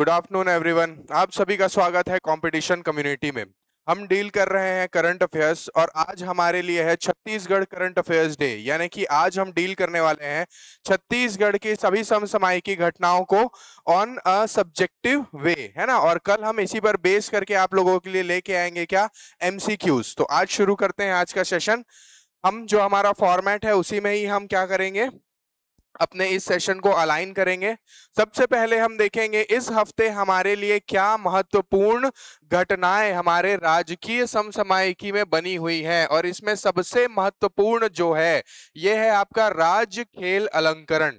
Good afternoon everyone आप सभी का स्वागत है कंपटीशन कम्युनिटी में हम डील कर रहे हैं करंट अफेयर्स और आज हमारे लिए है छत्तीसगढ़ करंट अफेयर्स डे यानी कि आज हम डील करने वाले हैं छत्तीसगढ़ के सभी की घटनाओं को ऑन अ सब्जेक्टिव वे है ना और कल हम इसी पर बेस करके आप लोगों के लिए लेके आएंगे क्या एम तो आज शुरू करते हैं आज का सेशन हम जो हमारा फॉर्मेट है उसी में ही हम क्या करेंगे अपने इस सेशन को अलाइन करेंगे सबसे पहले हम देखेंगे इस हफ्ते हमारे लिए क्या महत्वपूर्ण घटनाएं हमारे राजकीय समसामयिकी में बनी हुई हैं और इसमें सबसे महत्वपूर्ण जो है ये है आपका राज्य खेल अलंकरण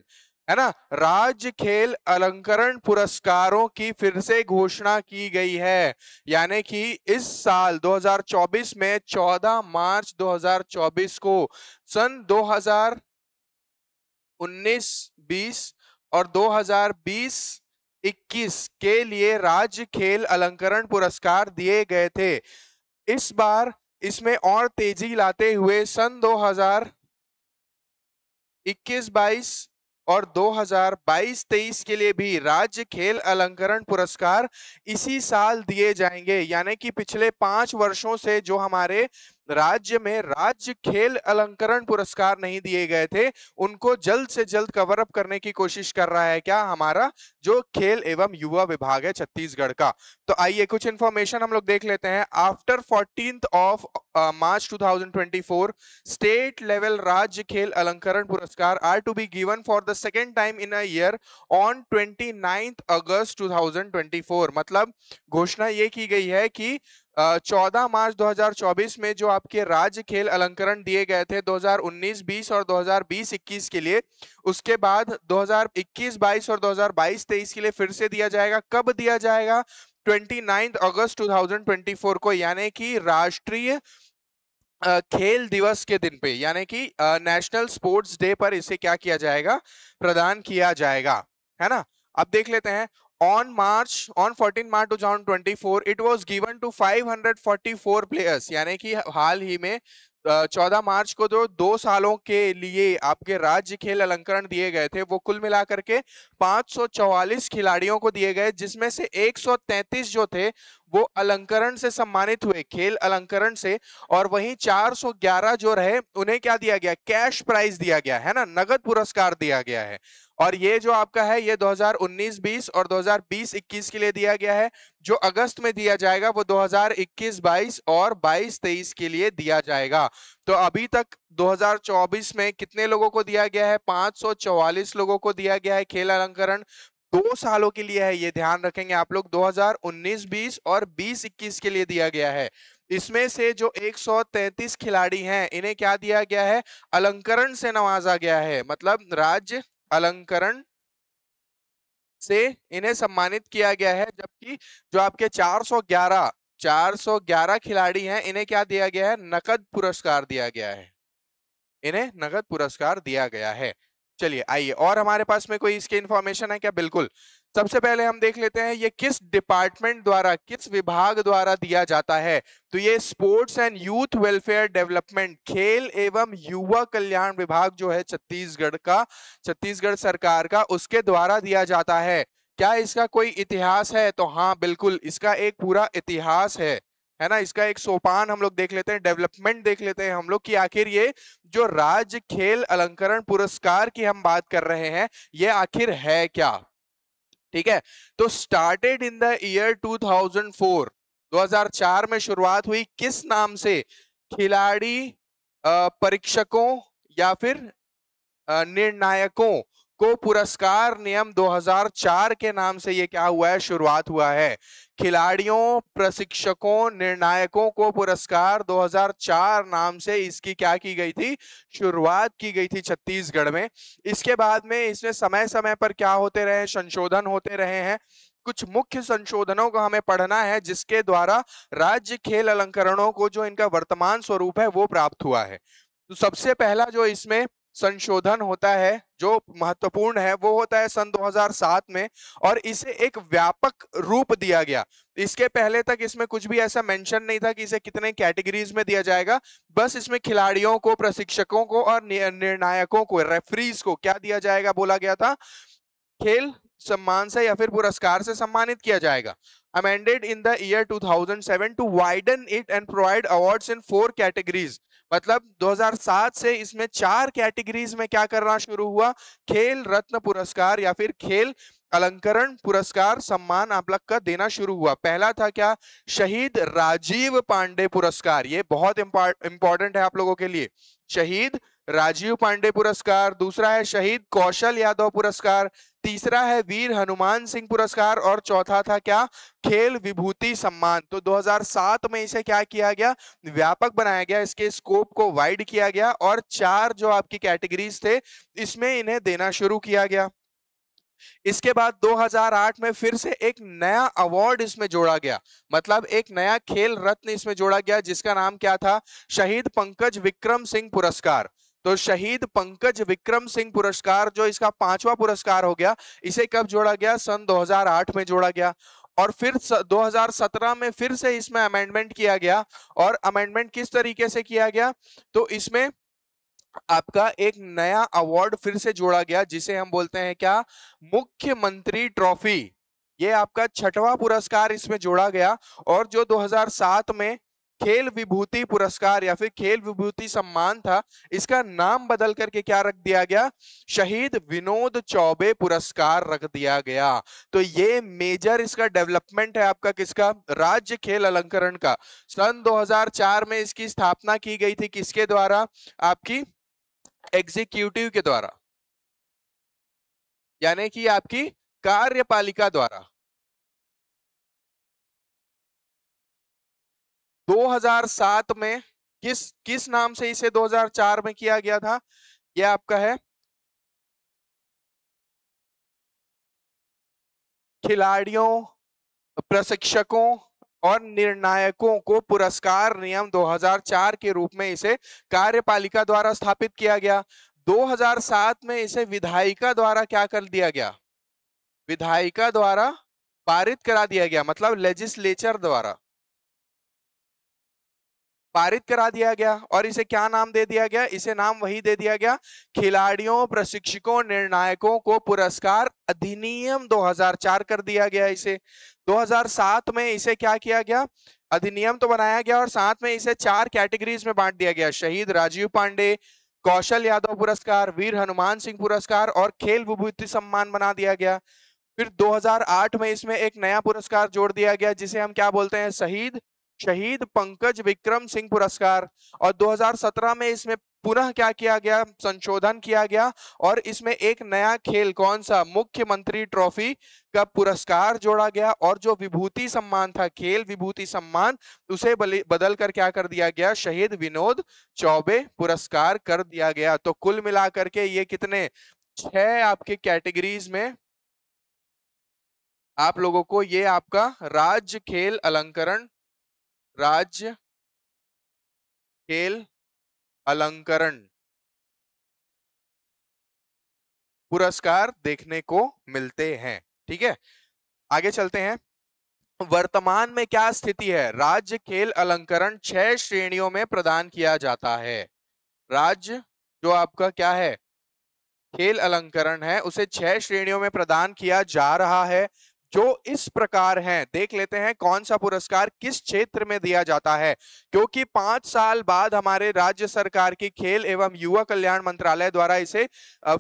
है ना राज्य खेल अलंकरण पुरस्कारों की फिर से घोषणा की गई है यानी कि इस साल 2024 में 14 मार्च 2024 को सन 19, 20 और 2020 21 के लिए राज्य खेल अलंकरण पुरस्कार दिए गए थे इस बार इसमें और तेजी लाते हुए सन 2021-22 और 2022-23 के लिए भी राज्य खेल अलंकरण पुरस्कार इसी साल दिए जाएंगे यानी कि पिछले पांच वर्षों से जो हमारे राज्य में राज्य खेल अलंकरण पुरस्कार नहीं दिए गए थे उनको जल्द से जल्द कवर अप करने की कोशिश कर रहा है क्या हमारा जो खेल एवं युवा विभाग है छत्तीसगढ़ का तो आइए कुछ इंफॉर्मेशन हम लोग देख लेते हैं after fourteen of March 2024 state level राज्य खेल अलंकरण पुरस्कार are to be given for the second time in year on twenty August 2024 मतलब घोषणा ये की गई है कि चौदह मार्च 2024 में जो आपके राज्य खेल अलंकरण दिए गए थे 2019-20 और 2020-21 के लिए उसके बाद 2021-22 और 2022-23 के लिए फिर से दिया जाएगा कब दिया जाएगा 29 अगस्त 2024 को यानी कि राष्ट्रीय खेल दिवस के दिन पे यानी कि नेशनल स्पोर्ट्स डे पर इसे क्या किया जाएगा प्रदान किया जाएगा है ना अब देख लेते हैं on March, on 14 March 2024, it was given to 544 players. यानी कि हाल ही में चौदह मार्च को जो दो सालों के लिए आपके राज्य खेल अलंकरण दिए गए थे वो कुल मिलाकर के 544 खिलाड़ियों को दिए गए जिसमें से 133 जो थे वो अलंकरण से सम्मानित हुए खेल अलंकरण से और वहीं 411 जो रहे उन्हें क्या दिया गया कैश प्राइज दिया गया है ना नगद पुरस्कार दिया गया है और ये जो आपका है ये 2019-20 और 2020-21 के लिए दिया गया है जो अगस्त में दिया जाएगा वो 2021-22 और 22-23 के लिए दिया जाएगा तो अभी तक 2024 में कितने लोगों को दिया गया है 544 लोगों को दिया गया है खेल अलंकरण दो सालों के लिए है ये ध्यान रखेंगे आप लोग 2019-20 और 20-21 के लिए दिया गया है इसमें से जो 133 खिलाड़ी हैं इन्हें क्या दिया गया है अलंकरण से नवाजा गया है मतलब राज्य अलंकरण से इन्हें सम्मानित किया गया है जबकि जो आपके 411 411 खिलाड़ी हैं इन्हें क्या दिया गया है नकद पुरस्कार दिया गया है इन्हें नकद पुरस्कार दिया गया है चलिए आइए और हमारे पास में कोई इसकी इन्फॉर्मेशन है क्या बिल्कुल सबसे पहले हम देख लेते हैं ये किस डिपार्टमेंट द्वारा किस विभाग द्वारा दिया जाता है तो ये sports and youth welfare development खेल एवं युवा कल्याण विभाग जो है छत्तीसगढ़ का छत्तीसगढ़ सरकार का उसके द्वारा दिया जाता है क्या इसका कोई इतिहास है तो हाँ बिल्कुल इसका एक पूरा इतिहास है है ना इसका एक सोपान हम लोग देख लेते हैं डेवलपमेंट देख लेते हैं हम लोग कि आखिर ये जो राज्य खेल अलंकरण पुरस्कार की हम बात कर रहे हैं ये आखिर है क्या ठीक है तो स्टार्टेड इन द ईयर 2004 2004 में शुरुआत हुई किस नाम से खिलाड़ी परीक्षकों या फिर निर्णायकों को पुरस्कार नियम 2004 के नाम से ये क्या हुआ है शुरुआत हुआ है खिलाड़ियों प्रशिक्षकों निर्णायकों को पुरस्कार 2004 नाम से इसकी क्या की गई थी शुरुआत की गई थी छत्तीसगढ़ में इसके बाद में इसमें समय समय पर क्या होते रहे संशोधन होते रहे हैं कुछ मुख्य संशोधनों को हमें पढ़ना है जिसके द्वारा राज्य खेल अलंकरणों को जो इनका वर्तमान स्वरूप है वो प्राप्त हुआ है तो सबसे पहला जो इसमें संशोधन होता है जो महत्वपूर्ण है वो होता है सन 2007 में और इसे एक व्यापक रूप दिया गया इसके पहले तक इसमें कुछ भी ऐसा मेंशन नहीं था कि इसे कितने कैटेगरीज में दिया जाएगा बस इसमें खिलाड़ियों को प्रशिक्षकों को और निर्णायकों को रेफरीज को क्या दिया जाएगा बोला गया था खेल सम्मान से या फिर पुरस्कार से सम्मानित किया जाएगा amended in the year 2007 to widen it and provide awards in four categories मतलब 2007 से इसमें चार कैटेगरीज में क्या करना शुरू हुआ खेल रत्न पुरस्कार या फिर खेल अलंकरण पुरस्कार सम्मान आप लोग का देना शुरू हुआ पहला था क्या शहीद राजीव पांडे पुरस्कार ये बहुत इंपॉर्टेंट है आप लोगों के लिए शहीद राजीव पांडे पुरस्कार दूसरा है शहीद कौशल यादव पुरस्कार तीसरा है वीर हनुमान सिंह पुरस्कार और चौथा था क्या खेल विभूति सम्मान तो 2007 में इसे क्या किया गया व्यापक बनाया गया इसके स्कोप को वाइड किया गया और चार जो आपकी कैटेगरीज थे इसमें इन्हें देना शुरू किया गया इसके बाद 2008 में फिर से एक नया अवार्ड इसमें जोड़ा गया मतलब एक नया खेल रत्न इसमें जोड़ा गया जिसका नाम क्या था शहीद पंकज विक्रम सिंह पुरस्कार तो शहीद पंकज विक्रम सिंह पुरस्कार जो इसका पांचवा पुरस्कार हो गया इसे कब जोड़ा गया सन 2008 में जोड़ा गया और फिर 2017 में फिर से इसमें अमेंडमेंट किया गया और अमेंडमेंट किस तरीके से किया गया तो इसमें आपका एक नया अवार्ड फिर से जोड़ा गया जिसे हम बोलते हैं क्या मुख्यमंत्री ट्रॉफी ये आपका छठवां पुरस्कार इसमें जोड़ा गया और जो 2007 में खेल विभूति पुरस्कार या फिर खेल विभूति सम्मान था इसका नाम बदल करके क्या रख दिया गया शहीद विनोद चौबे पुरस्कार रख दिया गया तो ये मेजर इसका डेवलपमेंट है आपका किसका राज्य खेल अलंकरण का सन 2004 में इसकी स्थापना की गई थी किसके द्वारा आपकी एग्जीक्यूटिव के द्वारा यानी कि आपकी कार्यपालिका द्वारा 2007 में किस किस नाम से इसे 2004 में किया गया था यह आपका है खिलाड़ियों प्रशिक्षकों और निर्णायकों को पुरस्कार नियम 2004 के रूप में इसे कार्यपालिका द्वारा स्थापित किया गया 2007 में इसे विधायिका द्वारा क्या कर दिया गया विधायिका द्वारा पारित करा दिया गया मतलब लेजिस्लेचर द्वारा पारित करा दिया गया और इसे क्या नाम दे दिया गया इसे नाम वही दे दिया गया खिलाड़ियों प्रशिक्षकों निर्णायकों को पुरस्कार अधिनियम 2004 कर दिया गया इसे 2007 में इसे क्या किया गया अधिनियम तो बनाया गया और साथ में इसे चार कैटेगरीज में बांट दिया गया शहीद राजीव पांडे कौशल यादव पुरस्कार वीर हनुमान सिंह पुरस्कार और खेल विभूति सम्मान बना दिया गया फिर 2008 में इसमें एक नया पुरस्कार जोड़ दिया गया जिसे हम क्या बोलते हैं शहीद शहीद पंकज विक्रम सिंह पुरस्कार और 2017 में इसमें पुनः क्या किया गया संशोधन किया गया और इसमें एक नया खेल कौन सा मुख्यमंत्री ट्रॉफी का पुरस्कार जोड़ा गया और जो विभूति सम्मान था खेल विभूति सम्मान उसे बदल कर क्या कर दिया गया शहीद विनोद चौबे पुरस्कार कर दिया गया तो कुल मिलाकर के ये कितने छह आपके कैटेगरीज में आप लोगों को ये आपका राज्य खेल अलंकरण राज्य खेल अलंकरण पुरस्कार देखने को मिलते हैं ठीक है आगे चलते हैं वर्तमान में क्या स्थिति है राज्य खेल अलंकरण छह श्रेणियों में प्रदान किया जाता है राज्य जो आपका क्या है खेल अलंकरण है उसे छह श्रेणियों में प्रदान किया जा रहा है जो इस प्रकार हैं देख लेते हैं कौन सा पुरस्कार किस क्षेत्र में दिया जाता है क्योंकि पांच साल बाद हमारे राज्य सरकार की खेल एवं युवा कल्याण मंत्रालय द्वारा इसे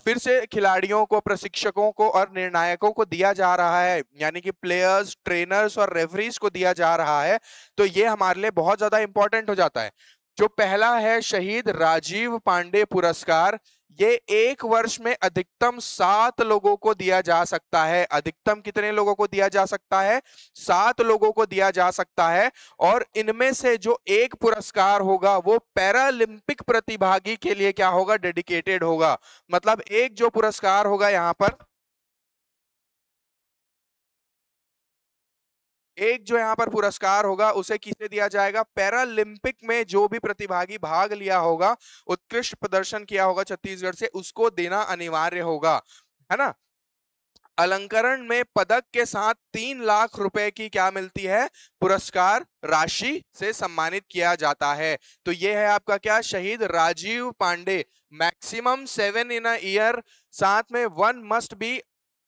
फिर से खिलाड़ियों को प्रशिक्षकों को और निर्णायकों को दिया जा रहा है यानी कि प्लेयर्स ट्रेनर्स और रेफरीज को दिया जा रहा है तो ये हमारे लिए बहुत ज्यादा इंपॉर्टेंट हो जाता है जो पहला है शहीद राजीव पांडे पुरस्कार ये एक वर्ष में अधिकतम सात लोगों को दिया जा सकता है अधिकतम कितने लोगों को दिया जा सकता है सात लोगों को दिया जा सकता है और इनमें से जो एक पुरस्कार होगा वो पैरालंपिक प्रतिभागी के लिए क्या होगा डेडिकेटेड होगा मतलब एक जो पुरस्कार होगा यहाँ पर एक जो यहाँ पर पुरस्कार होगा उसे किसे दिया जाएगा पैरालंपिक में जो भी प्रतिभागी भाग लिया होगा उत्कृष्ट प्रदर्शन किया होगा छत्तीसगढ़ से उसको देना अनिवार्य होगा है ना अलंकरण में पदक के साथ तीन लाख रुपए की क्या मिलती है पुरस्कार राशि से सम्मानित किया जाता है तो ये है आपका क्या Shaheed Rajiv Pandey maximum seven in a year साथ में one must be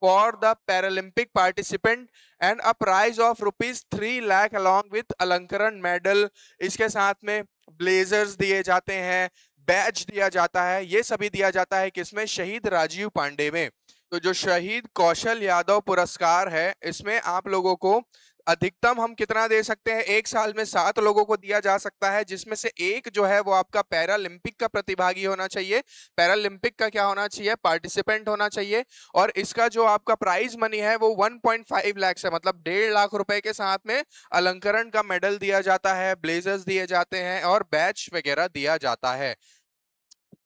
for the Paralympic participant and a prize of rupees three lakh along with अलंकरण medal इसके साथ में blazers दिए जाते हैं बैच दिया जाता है ये सभी दिया जाता है किसमें शहीद राजीव पांडे में तो जो शहीद कौशल यादव पुरस्कार है इसमें आप लोगों को अधिकतम हम कितना दे सकते हैं एक साल में सात लोगों को दिया जा सकता है जिसमें से एक जो है वो आपका पैरालंपिक का प्रतिभागी होना चाहिए पैरालंपिक का क्या होना चाहिए पार्टिसिपेंट होना चाहिए और इसका जो आपका प्राइज मनी है वो 1.5 लाख है मतलब डेढ़ लाख रुपए के साथ में अलंकरण का मेडल दिया जाता है ब्लेजर्स दिए जाते हैं और बैच वगैरह दिया जाता है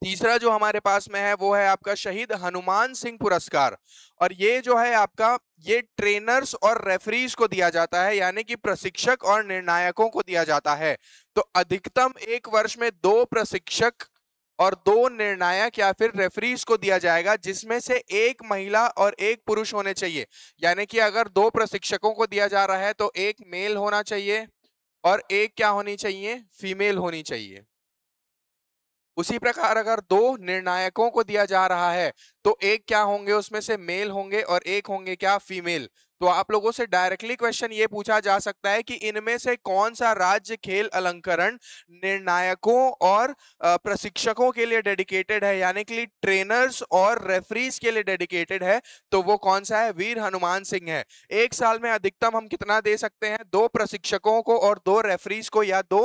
तीसरा जो हमारे पास में है वो है आपका शहीद हनुमान सिंह पुरस्कार और ये जो है आपका ये ट्रेनर्स और रेफरीज को दिया जाता है यानी कि प्रशिक्षक और निर्णायकों को दिया जाता है तो अधिकतम एक वर्ष में दो प्रशिक्षक और दो निर्णायक या फिर रेफरीज को दिया जाएगा जिसमें से एक महिला और एक पुरुष होने चाहिए यानी कि अगर दो प्रशिक्षकों को दिया जा रहा है तो एक मेल होना चाहिए और एक क्या होनी चाहिए फीमेल होनी चाहिए उसी प्रकार अगर दो निर्णायकों को दिया जा रहा है तो एक क्या होंगे उसमें से मेल होंगे और एक होंगे क्या फीमेल तो आप लोगों से डायरेक्टली क्वेश्चन ये पूछा जा सकता है कि इनमें से कौन सा राज्य खेल अलंकरण निर्णायकों और प्रशिक्षकों के लिए डेडिकेटेड है यानी कि ट्रेनर्स और रेफरीज के लिए डेडिकेटेड है तो वो कौन सा है वीर हनुमान सिंह है एक साल में अधिकतम हम कितना दे सकते हैं दो प्रशिक्षकों को और दो रेफरीज को या दो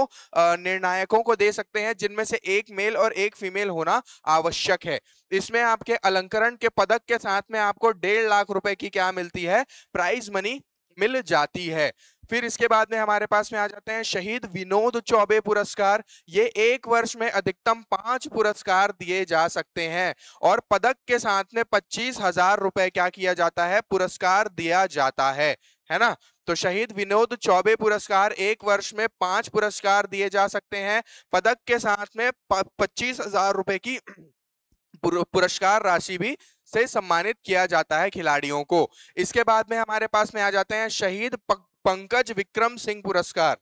निर्णायकों को दे सकते हैं जिनमें से एक मेल और एक फीमेल होना आवश्यक है इसमें आपके अलंकरण के पदक के साथ में आपको डेढ़ लाख रुपए की क्या मिलती है प्राइज मनी मिल जाती है फिर इसके बाद में हमारे पास में आ जाते हैं शहीद विनोद चौबे पुरस्कार ये एक वर्ष में अधिकतम पांच पुरस्कार दिए जा सकते हैं और पदक के साथ में पच्चीस हजार रुपए क्या किया जाता है पुरस्कार दिया जाता है है ना तो शहीद विनोद चौबे पुरस्कार एक वर्ष में पांच पुरस्कार दिए जा सकते हैं पदक के साथ में पच्चीस हजार रुपए की पुरस्कार राशि भी से सम्मानित किया जाता है खिलाड़ियों को इसके बाद में हमारे पास में आ जाते हैं शहीद पंकज विक्रम सिंह पुरस्कार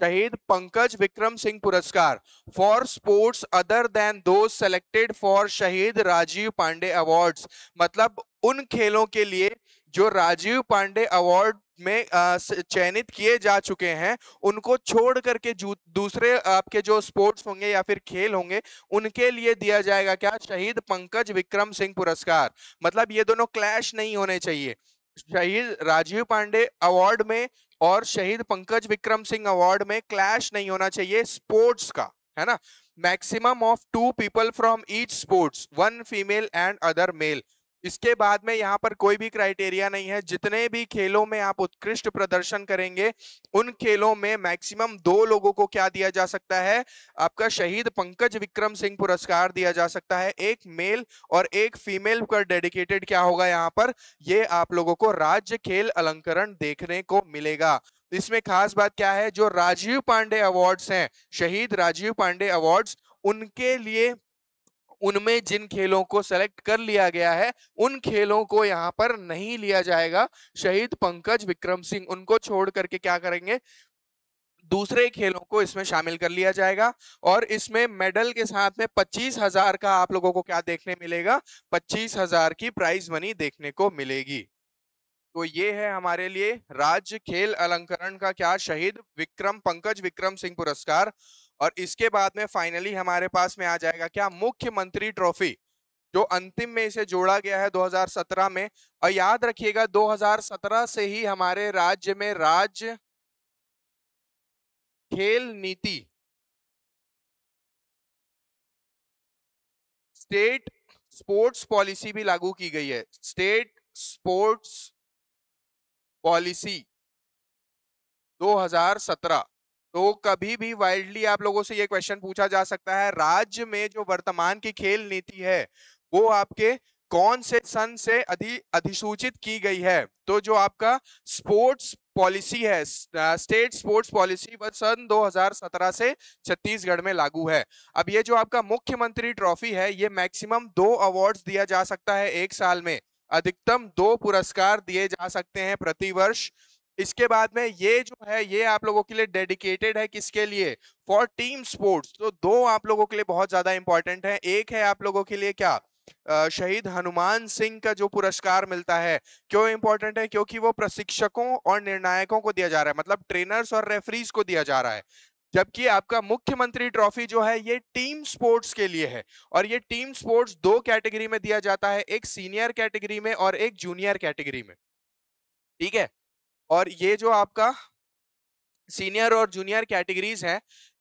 शहीद पंकज विक्रम सिंह पुरस्कार for sports other than those selected for Shaheed Rajiv Pandey awards मतलब उन खेलों के लिए जो राजीव पांडे अवार्ड में चयनित किए जा चुके हैं उनको छोड़ करके दूसरे आपके जो स्पोर्ट्स होंगे या फिर खेल होंगे उनके लिए दिया जाएगा क्या शहीद पंकज विक्रम सिंह पुरस्कार मतलब ये दोनों क्लैश नहीं होने चाहिए शहीद राजीव पांडे अवार्ड में और शहीद पंकज विक्रम सिंह अवार्ड में क्लैश नहीं होना चाहिए स्पोर्ट्स का है ना maximum of two people from each sports one female and other male इसके बाद में यहाँ पर कोई भी क्राइटेरिया नहीं है जितने भी खेलों में आप उत्कृष्ट प्रदर्शन करेंगे उन खेलों में मैक्सिमम दो लोगों को क्या दिया जा सकता है आपका शहीद पंकज विक्रम सिंह पुरस्कार दिया जा सकता है एक मेल और एक फीमेल पर डेडिकेटेड क्या होगा यहाँ पर ये आप लोगों को राज्य खेल अलंकरण देखने को मिलेगा इसमें खास बात क्या है जो राजीव पांडे अवार्ड्स हैं शहीद राजीव पांडे अवार्ड्स उनके लिए उनमें जिन खेलों को सेलेक्ट कर लिया गया है उन खेलों को यहाँ पर नहीं लिया जाएगा शहीद पंकज विक्रम सिंह उनको छोड़ करके क्या करेंगे दूसरे खेलों को इसमें शामिल कर लिया जाएगा और इसमें मेडल के साथ में पच्चीस हजार का आप लोगों को क्या देखने मिलेगा पच्चीस हजार की प्राइज मनी देखने को मिलेगी तो ये है हमारे लिए राज्य खेल अलंकरण का क्या शहीद विक्रम पंकज विक्रम सिंह पुरस्कार और इसके बाद में फाइनली हमारे पास में आ जाएगा क्या मुख्यमंत्री ट्रॉफी जो अंतिम में इसे जोड़ा गया है 2017 में और याद रखिएगा 2017 से ही हमारे राज्य में राज्य खेल नीति स्टेट स्पोर्ट्स पॉलिसी भी लागू की गई है स्टेट स्पोर्ट्स पॉलिसी 2017 तो कभी भी वाइल्डली आप लोगों से ये क्वेश्चन पूछा जा सकता है राज्य में जो वर्तमान की खेल नीति है वो आपके कौन से सन से अधि अधिसूचित की गई है तो जो आपका स्पोर्ट्स पॉलिसी है स्टेट स्पोर्ट्स पॉलिसी वह सन 2017 से छत्तीसगढ़ में लागू है अब ये जो आपका मुख्यमंत्री ट्रॉफी है ये मैक्सिमम दो अवार्ड्स दिया जा सकता है एक साल में अधिकतम दो पुरस्कार दिए जा सकते हैं प्रतिवर्ष वर्ष इसके बाद में ये जो है ये आप लोगों के लिए डेडिकेटेड है किसके लिए फॉर टीम स्पोर्ट्स तो दो आप लोगों के लिए बहुत ज्यादा इंपॉर्टेंट है एक है आप लोगों के लिए क्या शहीद हनुमान सिंह का जो पुरस्कार मिलता है क्यों इंपॉर्टेंट है क्योंकि वो प्रशिक्षकों और निर्णायकों को दिया जा रहा है मतलब ट्रेनर्स और रेफरीज को दिया जा रहा है जबकि आपका मुख्यमंत्री ट्रॉफी जो है ये टीम स्पोर्ट्स के लिए है और ये टीम स्पोर्ट्स दो कैटेगरी में दिया जाता है एक सीनियर कैटेगरी में और एक जूनियर कैटेगरी में ठीक है और ये जो आपका सीनियर और जूनियर कैटेगरीज हैं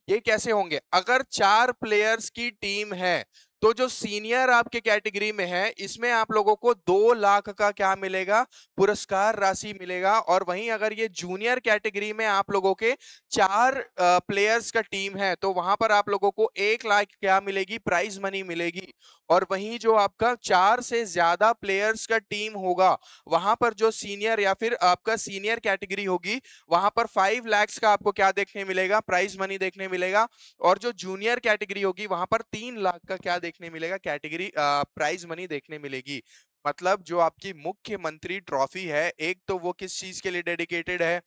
ये कैसे होंगे अगर चार प्लेयर्स की टीम है तो जो सीनियर आपके कैटेगरी में है इसमें आप लोगों को दो लाख का क्या मिलेगा पुरस्कार राशि मिलेगा और वहीं अगर ये जूनियर कैटेगरी में आप लोगों के चार प्लेयर्स का टीम है तो वहां पर आप लोगों को एक लाख क्या मिलेगी प्राइज मनी मिलेगी और वहीं जो आपका चार से ज्यादा प्लेयर्स का टीम होगा वहां पर जो सीनियर या फिर आपका सीनियर कैटेगरी होगी वहां पर फाइव लैक्स का आपको क्या देखने मिलेगा प्राइज मनी देखने मिलेगा और जो जूनियर कैटेगरी होगी वहां पर तीन लाख का क्या देखने देखने मिलेगा कैटेगरी प्राइज मनी देखने मिलेगी मतलब जो आपकी मुख्यमंत्री ट्रॉफी है एक तो वो किस चीज के लिए डेडिकेटेड है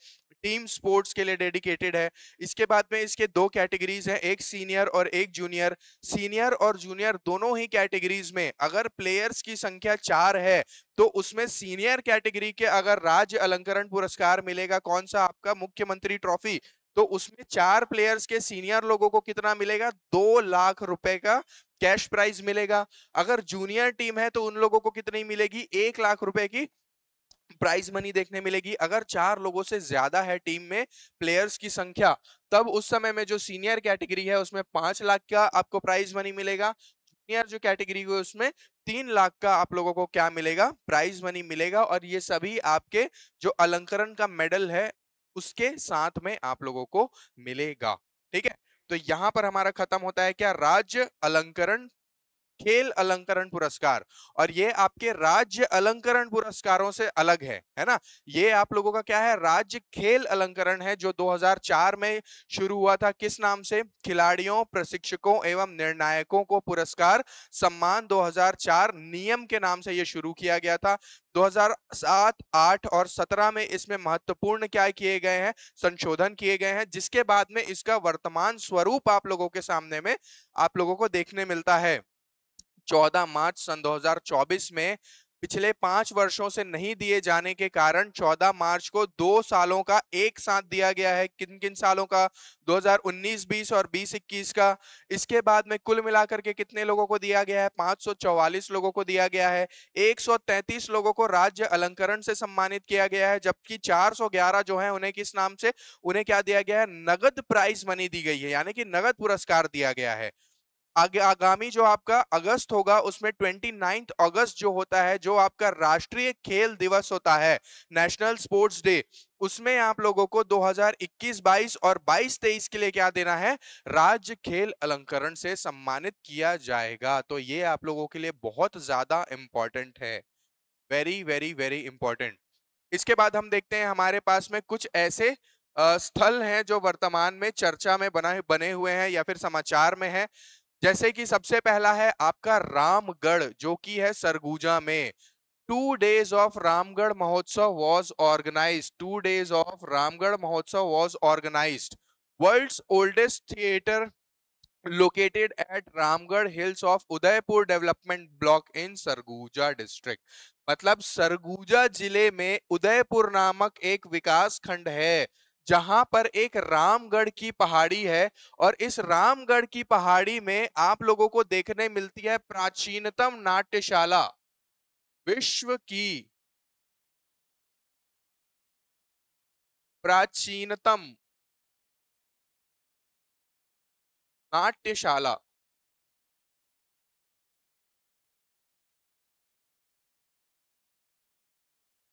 टीम स्पोर्ट्स के लिए डेडिकेटेड है इसके बाद में इसके दो कैटेगरीज हैं एक सीनियर और एक जूनियर सीनियर और जूनियर दोनों ही कैटेगरीज में अगर प्लेयर्स की संख्या चार है तो उसमें सीनियर कैटेगरी के अगर राज्य अलंकरण पुरस्कार मिलेगा कौन सा आपका मुख्यमंत्री ट्रॉफी तो उसमें चार प्लेयर्स के सीनियर लोगों को कितना मिलेगा दो लाख रुपए का कैश प्राइज मिलेगा अगर जूनियर टीम है तो उन लोगों को कितनी मिलेगी एक लाख रुपए की प्राइज मनी देखने मिलेगी अगर चार लोगों से ज्यादा है टीम में प्लेयर्स की संख्या तब उस समय में जो सीनियर कैटेगरी है उसमें पांच लाख का आपको प्राइज मनी मिलेगा जूनियर जो कैटेगरी है उसमें तीन लाख का आप लोगों को क्या मिलेगा प्राइज मनी मिलेगा और ये सभी आपके जो अलंकरण का मेडल है उसके साथ में आप लोगों को मिलेगा ठीक है तो यहां पर हमारा खत्म होता है क्या राज्य अलंकरण खेल अलंकरण पुरस्कार और ये आपके राज्य अलंकरण पुरस्कारों से अलग है है ना ये आप लोगों का क्या है राज्य खेल अलंकरण है जो 2004 में शुरू हुआ था किस नाम से खिलाड़ियों प्रशिक्षकों एवं निर्णायकों को पुरस्कार सम्मान 2004 नियम के नाम से ये शुरू किया गया था 2007, 8 और 17 में इसमें महत्वपूर्ण क्या किए गए हैं संशोधन किए गए हैं जिसके बाद में इसका वर्तमान स्वरूप आप लोगों के सामने में आप लोगों को देखने मिलता है 14 मार्च सन 2024 में पिछले पांच वर्षों से नहीं दिए जाने के कारण 14 मार्च को दो सालों का एक साथ दिया गया है किन किन सालों का 2019-20 और 20-21 का इसके बाद में कुल मिलाकर के कितने लोगों को दिया गया है 544 लोगों को दिया गया है 133 लोगों को राज्य अलंकरण से सम्मानित किया गया है जबकि 411 जो है उन्हें किस नाम से उन्हें क्या दिया गया है नगद प्राइज मनी दी गई है यानी कि नगद पुरस्कार दिया गया है आगे आगामी जो आपका अगस्त होगा उसमें ट्वेंटी नाइन्थ अगस्त जो होता है जो आपका राष्ट्रीय खेल दिवस होता है नेशनल स्पोर्ट्स डे उसमें आप लोगों को 2021-22 और 22-23 के लिए क्या देना है राज्य खेल अलंकरण से सम्मानित किया जाएगा तो ये आप लोगों के लिए बहुत ज्यादा इंपॉर्टेंट है वेरी वेरी वेरी इंपॉर्टेंट इसके बाद हम देखते हैं हमारे पास में कुछ ऐसे स्थल हैं जो वर्तमान में चर्चा में बना बने हुए हैं या फिर समाचार में हैं जैसे कि सबसे पहला है आपका रामगढ़ जो कि है सरगुजा में to days of Ramgarh Mahotsav was organise two days of Ramgarh Mahotsav was organise world oldest theatre located at Ramgarh hills of Udaipur development block in Surguja district मतलब सरगुजा जिले में उदयपुर नामक एक विकास खंड है जहां पर एक रामगढ़ की पहाड़ी है और इस रामगढ़ की पहाड़ी में आप लोगों को देखने मिलती है प्राचीनतम नाट्यशाला विश्व की प्राचीनतम नाट्यशाला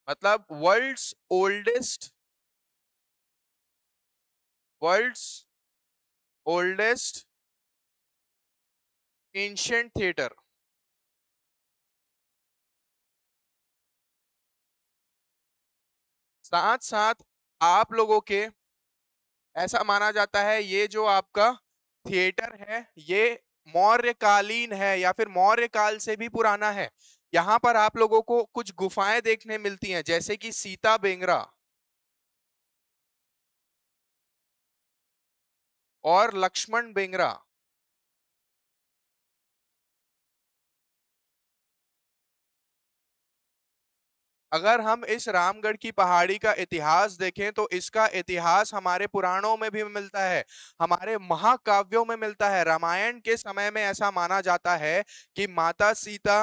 मतलब world's oldest world's oldest ancient theatre साथ साथ आप लोगों के ऐसा माना जाता है ये जो आपका थिएटर है ये मौर्यकालीन है या फिर मौर्य काल से भी पुराना है यहाँ पर आप लोगों को कुछ गुफाएं देखने मिलती हैं जैसे कि सीता बेंगरा और लक्ष्मण बेंगरा अगर हम इस रामगढ़ की पहाड़ी का इतिहास देखें तो इसका इतिहास हमारे पुराणों में भी मिलता है हमारे महाकाव्यों में मिलता है रामायण के समय में ऐसा माना जाता है कि माता सीता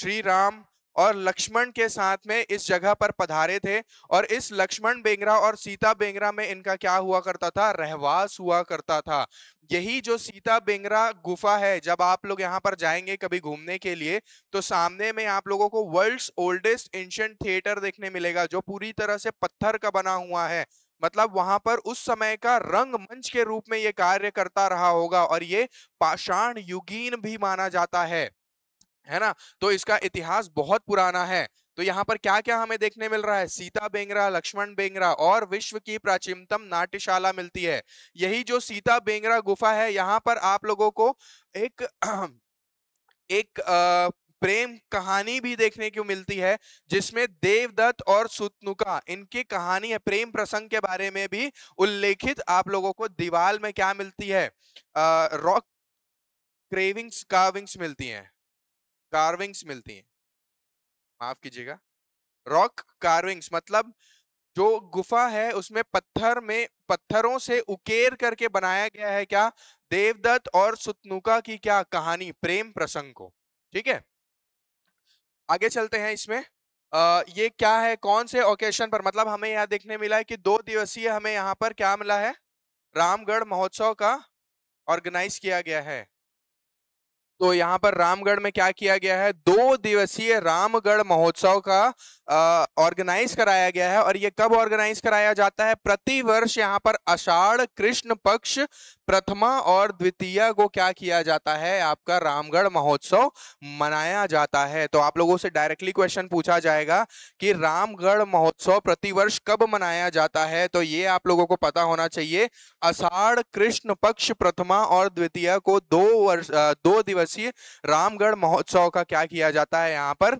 श्री राम और लक्ष्मण के साथ में इस जगह पर पधारे थे और इस लक्ष्मण बेंगरा और सीता बेंगरा में इनका क्या हुआ करता था रहवास हुआ करता था यही जो सीता बेंगरा गुफा है जब आप लोग यहाँ पर जाएंगे कभी घूमने के लिए तो सामने में आप लोगों को वर्ल्ड्स ओल्डेस्ट एंशंट थिएटर देखने मिलेगा जो पूरी तरह से पत्थर का बना हुआ है मतलब वहां पर उस समय का रंग मंच के रूप में ये कार्य करता रहा होगा और ये पाषाण युगीन भी माना जाता है है ना तो इसका इतिहास बहुत पुराना है तो यहाँ पर क्या क्या हमें देखने मिल रहा है सीता बेंगरा लक्ष्मण बेंगरा और विश्व की प्राचीनतम नाट्यशाला मिलती है यही जो सीता बेंगरा गुफा है यहाँ पर आप लोगों को एक एक प्रेम कहानी भी देखने को मिलती है जिसमें देवदत्त और सुतनुका इनकी कहानी है प्रेम प्रसंग के बारे में भी उल्लेखित आप लोगों को दीवाल में क्या मिलती है रॉक क्रेविंग्स कार्विंग्स मिलती हैं कार्विंग्स मिलती हैं माफ कीजिएगा रॉक कार्विंग्स मतलब जो गुफा है उसमें पत्थर में पत्थरों से उकेर करके बनाया गया है क्या देवदत्त और सुतनुका की क्या कहानी प्रेम प्रसंग को ठीक है आगे चलते हैं इसमें आ, ये क्या है कौन से ओकेशन पर मतलब हमें यहाँ देखने मिला है कि दो दिवसीय हमें यहाँ पर क्या मिला है रामगढ़ महोत्सव का ऑर्गेनाइज किया गया है तो यहाँ पर रामगढ़ में क्या किया गया है दो दिवसीय रामगढ़ महोत्सव का ऑर्गेनाइज कराया गया है और ये कब ऑर्गेनाइज कराया जाता है प्रति वर्ष यहाँ पर अषाढ़ कृष्ण पक्ष प्रथमा और द्वितीय को क्या किया जाता है आपका रामगढ़ महोत्सव मनाया जाता है तो आप लोगों से डायरेक्टली क्वेश्चन पूछा जाएगा कि रामगढ़ महोत्सव प्रतिवर्ष कब मनाया जाता है तो ये आप लोगों को पता होना चाहिए अषाढ़ कृष्ण पक्ष प्रथमा और द्वितीय को दो वर्ष दो दिवस दिवसीय रामगढ़ महोत्सव का क्या किया जाता है यहाँ पर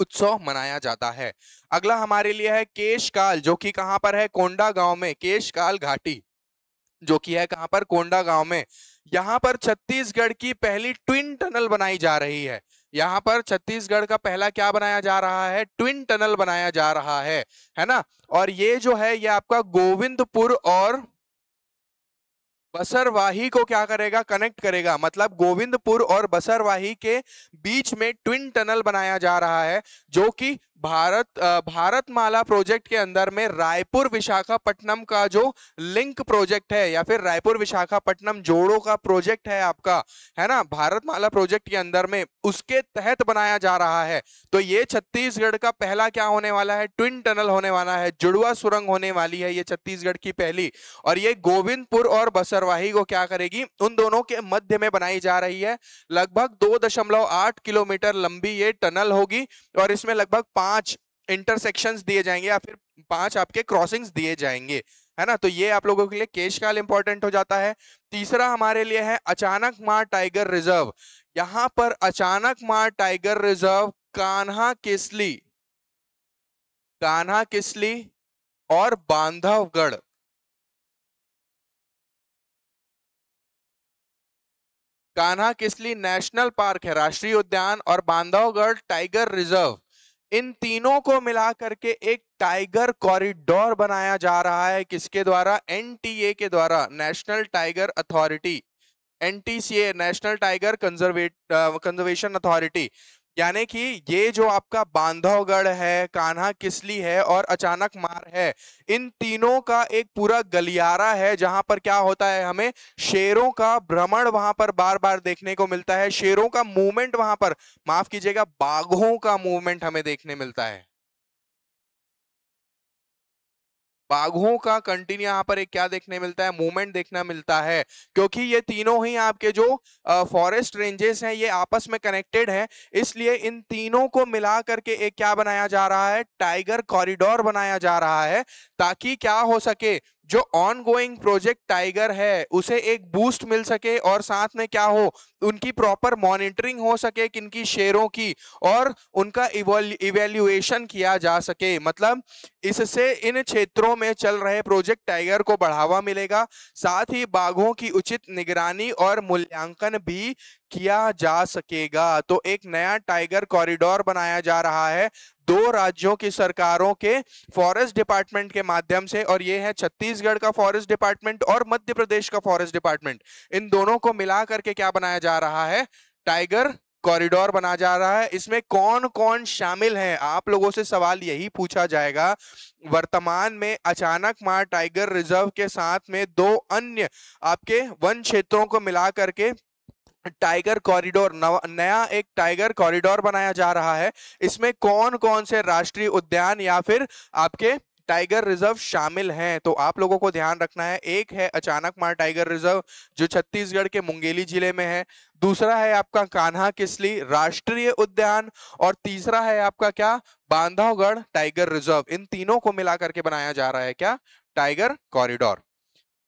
उत्सव मनाया जाता है अगला हमारे लिए है केशकाल जो कि कहाँ पर है कोंडा गांव में केशकाल घाटी जो कि है कहाँ पर कोंडा गांव में यहाँ पर छत्तीसगढ़ की पहली ट्विन टनल बनाई जा रही है यहाँ पर छत्तीसगढ़ का पहला क्या बनाया जा रहा है ट्विन टनल बनाया जा रहा है है ना और ये जो है ये आपका गोविंदपुर और बसरवाही को क्या करेगा कनेक्ट करेगा मतलब गोविंदपुर और बसरवाही के बीच में ट्विन टनल बनाया जा रहा है जो कि भारत भारत माला प्रोजेक्ट के अंदर में रायपुर विशाखापट्टनम का जो लिंक प्रोजेक्ट है या फिर रायपुर विशाखापट्टनम जोड़ो का प्रोजेक्ट है आपका है ना भारत माला प्रोजेक्ट के अंदर में उसके तहत बनाया जा रहा है तो ये छत्तीसगढ़ का पहला क्या होने वाला है ट्विन टनल होने वाला है जुड़वा सुरंग होने वाली है ये छत्तीसगढ़ की पहली और ये गोविंदपुर और बसरवाही को क्या करेगी उन दोनों के मध्य में बनाई जा रही है लगभग दो किलोमीटर लंबी ये टनल होगी और इसमें लगभग पांच इंटरसेक्शंस दिए जाएंगे या फिर पांच आपके क्रॉसिंग्स दिए जाएंगे है ना तो ये आप लोगों के लिए केश काल इंपॉर्टेंट हो जाता है तीसरा हमारे लिए है अचानक मार टाइगर रिजर्व यहां पर Achanakmar tiger reserve Kanha Kisli Kanha Kisli और बांधवगढ़ कान्हा किसली नेशनल पार्क है राष्ट्रीय उद्यान और बांधवगढ़ टाइगर रिजर्व इन तीनों को मिला करके एक टाइगर कॉरिडोर बनाया जा रहा है किसके द्वारा एनटीए के द्वारा national tiger authority NTCA national tiger conservate conservation authority यानी कि ये जो आपका बांधवगढ़ है कान्हा किसली है और अचानक मार है इन तीनों का एक पूरा गलियारा है जहां पर क्या होता है हमें शेरों का भ्रमण वहां पर बार बार देखने को मिलता है शेरों का मूवमेंट वहां पर माफ कीजिएगा बाघों का मूवमेंट हमें देखने मिलता है बाघों का कंटिन्यू यहाँ पर एक क्या देखने मिलता है मूवमेंट देखना मिलता है क्योंकि ये तीनों ही आपके जो फॉरेस्ट रेंजेस हैं ये आपस में कनेक्टेड हैं इसलिए इन तीनों को मिला करके एक क्या बनाया जा रहा है टाइगर कॉरिडोर बनाया जा रहा है ताकि क्या हो सके जो ऑन गोइंग प्रोजेक्ट टाइगर है उसे एक बूस्ट मिल सके और साथ में क्या हो उनकी प्रॉपर मॉनिटरिंग हो सके किनकी शेयरों की और उनका इवेल्युएशन किया जा सके मतलब इससे इन क्षेत्रों में चल रहे प्रोजेक्ट टाइगर को बढ़ावा मिलेगा साथ ही बाघों की उचित निगरानी और मूल्यांकन भी किया जा सकेगा तो एक नया टाइगर कॉरिडोर बनाया जा रहा है दो राज्यों की सरकारों के फॉरेस्ट डिपार्टमेंट के माध्यम से और ये है छत्तीसगढ़ का फॉरेस्ट डिपार्टमेंट और मध्य प्रदेश का फॉरेस्ट डिपार्टमेंट इन दोनों को मिला करके क्या बनाया जा रहा है टाइगर कॉरिडोर बना जा रहा है इसमें कौन कौन शामिल हैं आप लोगों से सवाल यही पूछा जाएगा वर्तमान में अचानक मार टाइगर रिजर्व के साथ में दो अन्य आपके वन क्षेत्रों को मिला करके टाइगर कॉरिडोर नया एक टाइगर कॉरिडोर बनाया जा रहा है इसमें कौन कौन से राष्ट्रीय उद्यान या फिर आपके टाइगर रिजर्व शामिल हैं तो आप लोगों को ध्यान रखना है एक है अचानक मार टाइगर रिजर्व जो छत्तीसगढ़ के मुंगेली जिले में है दूसरा है आपका कान्हा किसली राष्ट्रीय उद्यान और तीसरा है आपका क्या बांधवगढ़ टाइगर रिजर्व इन तीनों को मिलाकर के बनाया जा रहा है क्या टाइगर कॉरिडोर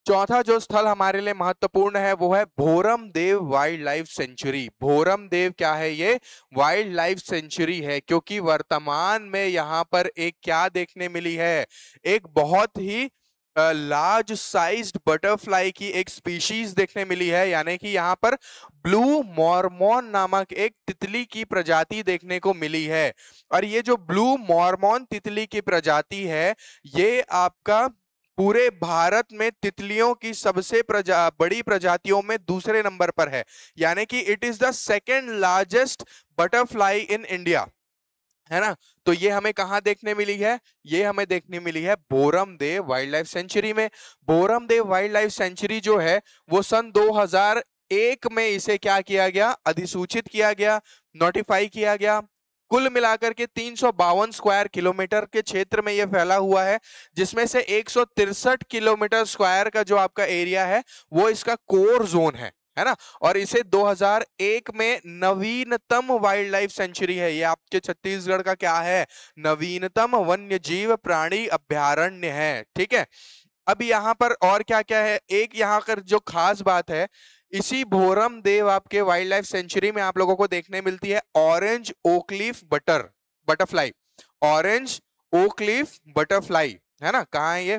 चौथा जो स्थल हमारे लिए महत्वपूर्ण है वो है Bhoramdev wildlife sanctuary Bhoramdev क्या है ये वाइल्ड लाइफ सेंचुरी है क्योंकि वर्तमान में यहाँ पर एक क्या देखने मिली है एक बहुत ही लार्ज साइज्ड बटरफ्लाई की एक स्पीशीज देखने मिली है यानी कि यहाँ पर ब्लू मॉर्मोन नामक एक तितली की प्रजाति देखने को मिली है और ये जो ब्लू मॉर्मोन तितली की प्रजाति है ये आपका पूरे भारत में तितलियों की सबसे प्रजा बड़ी प्रजातियों में दूसरे नंबर पर है यानी कि it is the second largest butterfly in India है ना तो ये हमें कहाँ देखने मिली है ये हमें देखने मिली है Bhoramdev wildlife sanctuary में Bhoramdev wildlife sanctuary जो है वो सन 2001 में इसे क्या किया गया अधिसूचित किया गया नोटिफाई किया गया कुल मिलाकर के तीन स्क्वायर किलोमीटर के क्षेत्र में यह फैला हुआ है जिसमें से एक किलोमीटर स्क्वायर का जो आपका एरिया है वो इसका कोर जोन है है ना और इसे 2001 में नवीनतम वाइल्ड लाइफ सेंचुरी है ये आपके छत्तीसगढ़ का क्या है नवीनतम वन्य जीव प्राणी अभ्यारण्य है ठीक है अब यहाँ पर और क्या क्या है एक यहाँ कर जो खास बात है इसी भोरम देव आपके वाइल्ड लाइफ सेंचुरी में आप लोगों को देखने मिलती है orange oakleaf butter butterfly orange oakleaf butterfly है ना कहा है ये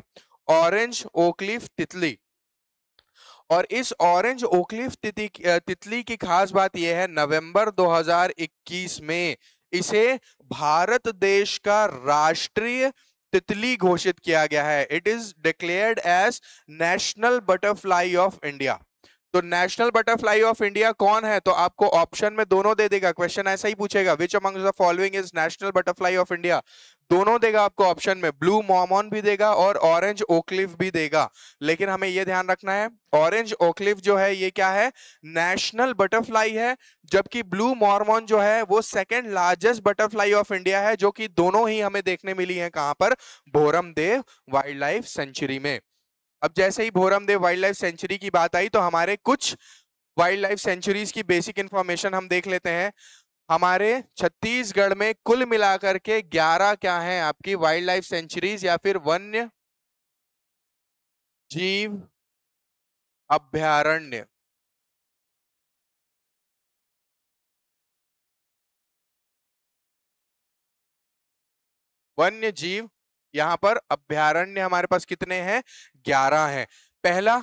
ऑरेंज ओकलीफ तितली और इस ऑरेंज ओकलीफ तितली की खास बात यह है नवंबर 2021 में इसे भारत देश का राष्ट्रीय तितली घोषित किया गया है it is declared as national butterfly of India तो नेशनल बटरफ्लाई ऑफ इंडिया कौन है तो आपको ऑप्शन में दोनों दे देगा क्वेश्चन ऐसा ही पूछेगा which among the following is national butterfly of India दोनों देगा आपको ऑप्शन में ब्लू मॉमॉन भी देगा और ऑरेंज ओक्लिफ भी देगा लेकिन हमें यह ध्यान रखना है ऑरेंज ओक्लिफ जो है ये क्या है नेशनल बटरफ्लाई है जबकि ब्लू मॉर्मॉन जो है वो second largest butterfly of India है जो कि दोनों ही हमें देखने मिली है कहां पर Bhoramdev wildlife sanctuary में अब जैसे ही भोरमदेव वाइल्ड लाइफ सेंचुरी की बात आई तो हमारे कुछ वाइल्ड लाइफ सेंचुरीज की बेसिक इन्फॉर्मेशन हम देख लेते हैं हमारे छत्तीसगढ़ में कुल मिलाकर के 11 क्या हैं आपकी वाइल्ड लाइफ सेंचुरीज या फिर वन्य जीव अभ्यारण्य वन्य जीव यहां पर अभ्यारण्य हमारे पास कितने हैं ग्यारह है पहला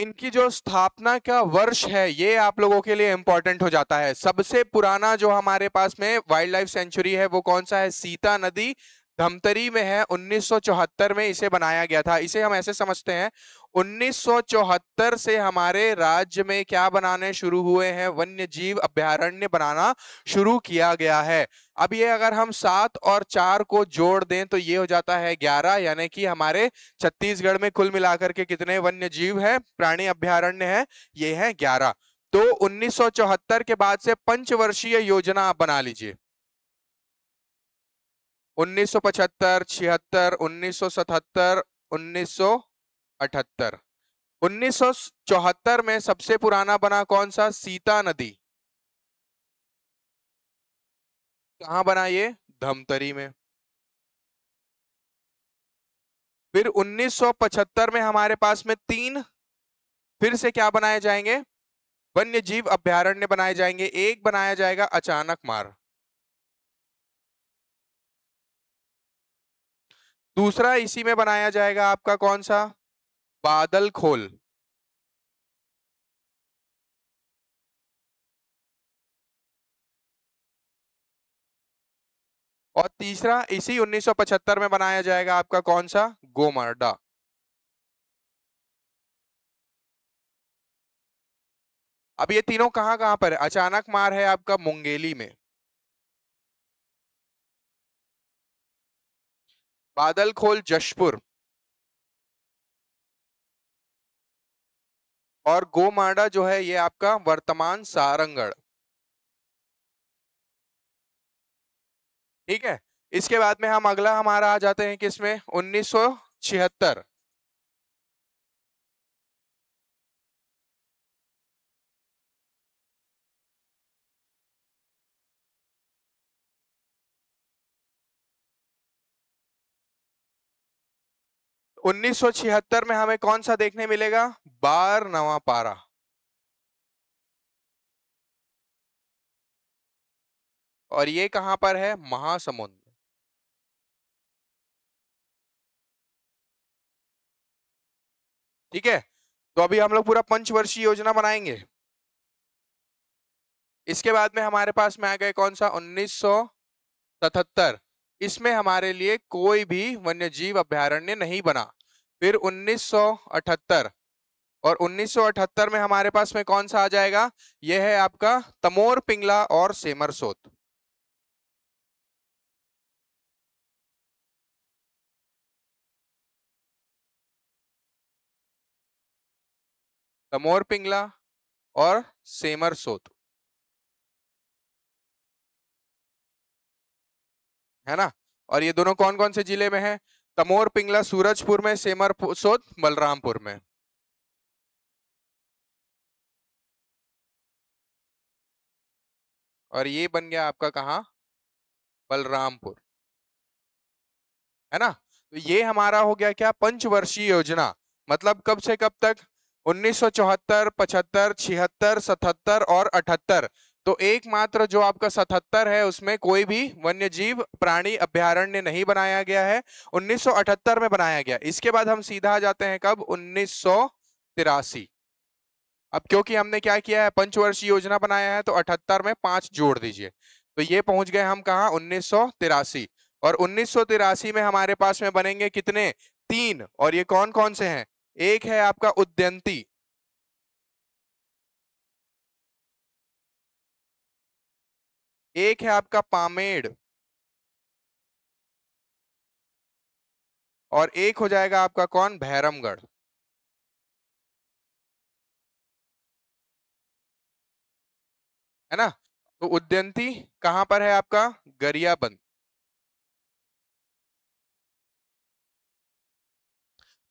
इनकी जो स्थापना का वर्ष है ये आप लोगों के लिए इंपॉर्टेंट हो जाता है सबसे पुराना जो हमारे पास में वाइल्ड लाइफ सेंचुरी है वो कौन सा है सीता नदी धमतरी में है 1974 में इसे बनाया गया था इसे हम ऐसे समझते हैं 1974 से हमारे राज्य में क्या बनाने शुरू हुए हैं वन्य जीव अभ्यारण्य बनाना शुरू किया गया है अब ये अगर हम सात और चार को जोड़ दें तो ये हो जाता है ग्यारह यानी कि हमारे छत्तीसगढ़ में कुल मिलाकर के कितने वन्य जीव है प्राणी अभ्यारण्य है ये है ग्यारह तो 1974 के बाद से पंचवर्षीय योजना आप बना लीजिए उन्नीस सौ पचहत्तर छिहत्तर उन्नीस सौ सतहत्तर उन्नीस सौ अठहत्तर उन्नीस सौ चौहत्तर में सबसे पुराना बना कौन सा सीता नदी कहा बना ये धमतरी में फिर 1975 में हमारे पास में तीन फिर से क्या बनाए जाएंगे वन्य जीव अभ्यारण्य बनाए जाएंगे एक बनाया जाएगा अचानक मार दूसरा इसी में बनाया जाएगा आपका कौन सा बादल खोल और तीसरा इसी 1975 में बनाया जाएगा आपका कौन सा गोमरडा अब ये तीनों कहाँ कहाँ पर है अचानक मार है आपका मुंगेली में बादल खोल जशपुर और गोमाडा जो है ये आपका वर्तमान सारंगढ़ ठीक है इसके बाद में हम अगला हमारा आ जाते हैं किसमें उन्नीस सौ छिहत्तर 1976 में हमें कौन सा देखने मिलेगा बार नवा पारा और ये कहां पर है महासमुंद ठीक है तो अभी हम लोग पूरा पंचवर्षीय योजना बनाएंगे इसके बाद में हमारे पास में आ गए कौन सा 1977 इसमें हमारे लिए कोई भी वन्य जीव अभ्यारण्य नहीं बना फिर 1978 और 1978 में हमारे पास में कौन सा आ जाएगा यह है आपका तमोर पिंगला और सेमरसोत तमोर पिंगला और सेमरसोत है ना और ये दोनों कौन कौन से जिले में है तमोर पिंगला सूरजपुर में सेमर सोद बलरामपुर में और ये बन गया आपका कहा बलरामपुर है ना तो ये हमारा हो गया क्या पंचवर्षीय योजना मतलब कब से कब तक 1974, 75, 76, 77 और 78 तो एकमात्र जो आपका सतहत्तर है उसमें कोई भी वन्य जीव प्राणी अभ्यारण्य नहीं बनाया गया है 1978 में बनाया गया इसके बाद हम सीधा आ जाते हैं कब उन्नीस अब क्योंकि हमने क्या किया है पंचवर्षीय योजना बनाया है तो अठहत्तर में पांच जोड़ दीजिए तो ये पहुंच गए हम कहा उन्नीस और उन्नीस में हमारे पास में बनेंगे कितने तीन और ये कौन कौन से हैं एक है आपका उद्यंती एक है आपका पामेड और एक हो जाएगा आपका कौन भैरमगढ़ है ना तो उद्यंती कहां पर है आपका गरियाबंद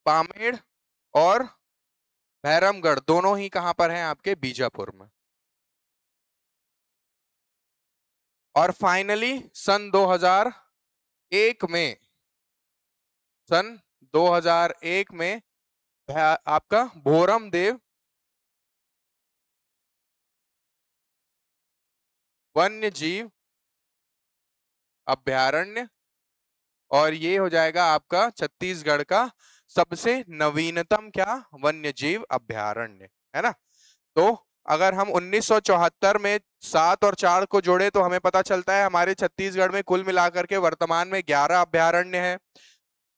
पामेड़ और भैरमगढ़ दोनों ही कहां पर हैं आपके बीजापुर में और फाइनली सन 2001 में सन 2001 में आपका भोरम देव वन्य जीव अभ्यारण्य और ये हो जाएगा आपका छत्तीसगढ़ का सबसे नवीनतम क्या वन्य जीव अभ्यारण्य है ना तो अगर हम 1974 में सात और चार को जोड़े तो हमें पता चलता है हमारे छत्तीसगढ़ में कुल मिलाकर के वर्तमान में 11 अभ्यारण्य हैं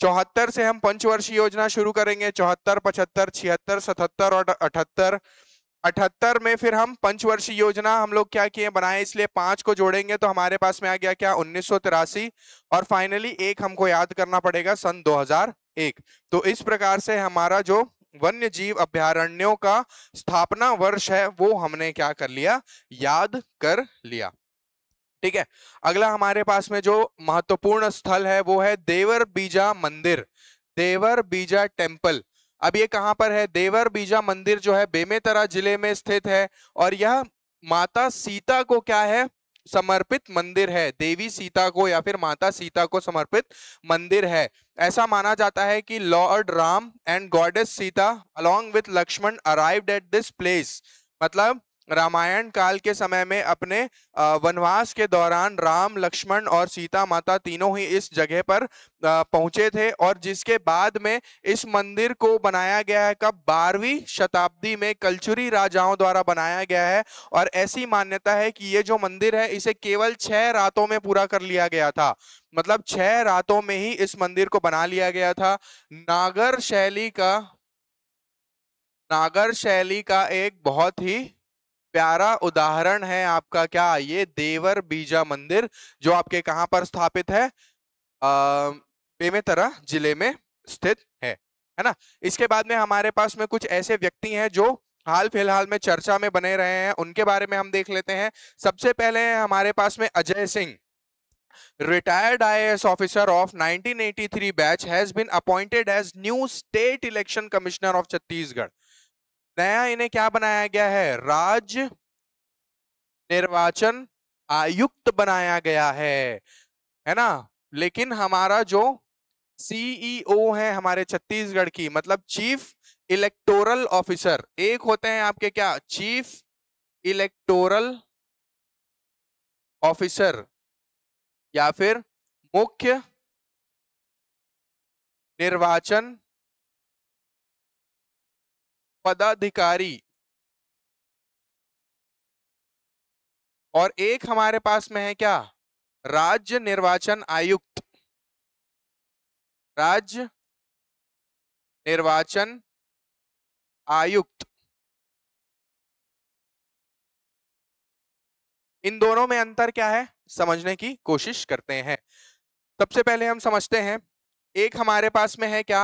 चौहत्तर से हम पंचवर्षीय योजना शुरू करेंगे चौहत्तर पचहत्तर छिहत्तर सतहत्तर और अठहत्तर अठहत्तर में फिर हम पंचवर्षीय योजना हम लोग क्या किए बनाए इसलिए पांच को जोड़ेंगे तो हमारे पास में आ गया क्या उन्नीस और फाइनली एक हमको याद करना पड़ेगा सन 2001 तो इस प्रकार से हमारा जो वन्य जीव अभ्यारण्यों का स्थापना वर्ष है वो हमने क्या कर लिया याद कर लिया ठीक है अगला हमारे पास में जो महत्वपूर्ण स्थल है वो है देवर बीजा मंदिर देवर बीजा टेम्पल अब ये कहाँ पर है देवर बीजा मंदिर जो है बेमेतरा जिले में स्थित है और यह माता सीता को क्या है समर्पित मंदिर है देवी सीता को या फिर माता सीता को समर्पित मंदिर है ऐसा माना जाता है कि lord Ram and goddess Sita along with Lakshman arrived at this place मतलब रामायण काल के समय में अपने वनवास के दौरान राम लक्ष्मण और सीता माता तीनों ही इस जगह पर पहुंचे थे और जिसके बाद में इस मंदिर को बनाया गया है कब बारहवीं शताब्दी में कल्चुरी राजाओं द्वारा बनाया गया है और ऐसी मान्यता है कि ये जो मंदिर है इसे केवल छह रातों में पूरा कर लिया गया था मतलब छह रातों में ही इस मंदिर को बना लिया गया था नागर शैली का नागर शैली का एक बहुत ही प्यारा उदाहरण है आपका क्या ये देवर बीजा मंदिर जो आपके कहाँ पर स्थापित है बेमेतरा जिले में स्थित है है ना इसके बाद में हमारे पास में कुछ ऐसे व्यक्ति हैं जो हाल फिलहाल में चर्चा में बने रहे हैं उनके बारे में हम देख लेते हैं सबसे पहले है हमारे पास में Ajay Singh retired IAS officer of 1983 batch has been appointed as new state election commissioner of Chhattisgarh नया इन्हें क्या बनाया गया है राज्य निर्वाचन आयुक्त बनाया गया है है ना लेकिन हमारा जो सीईओ e है हमारे छत्तीसगढ़ की मतलब चीफ इलेक्टोरल ऑफिसर एक होते हैं आपके क्या चीफ इलेक्टोरल ऑफिसर या फिर मुख्य निर्वाचन पदाधिकारी और एक हमारे पास में है क्या राज्य निर्वाचन आयुक्त राज्य निर्वाचन आयुक्त इन दोनों में अंतर क्या है समझने की कोशिश करते हैं सबसे पहले हम समझते हैं एक हमारे पास में है क्या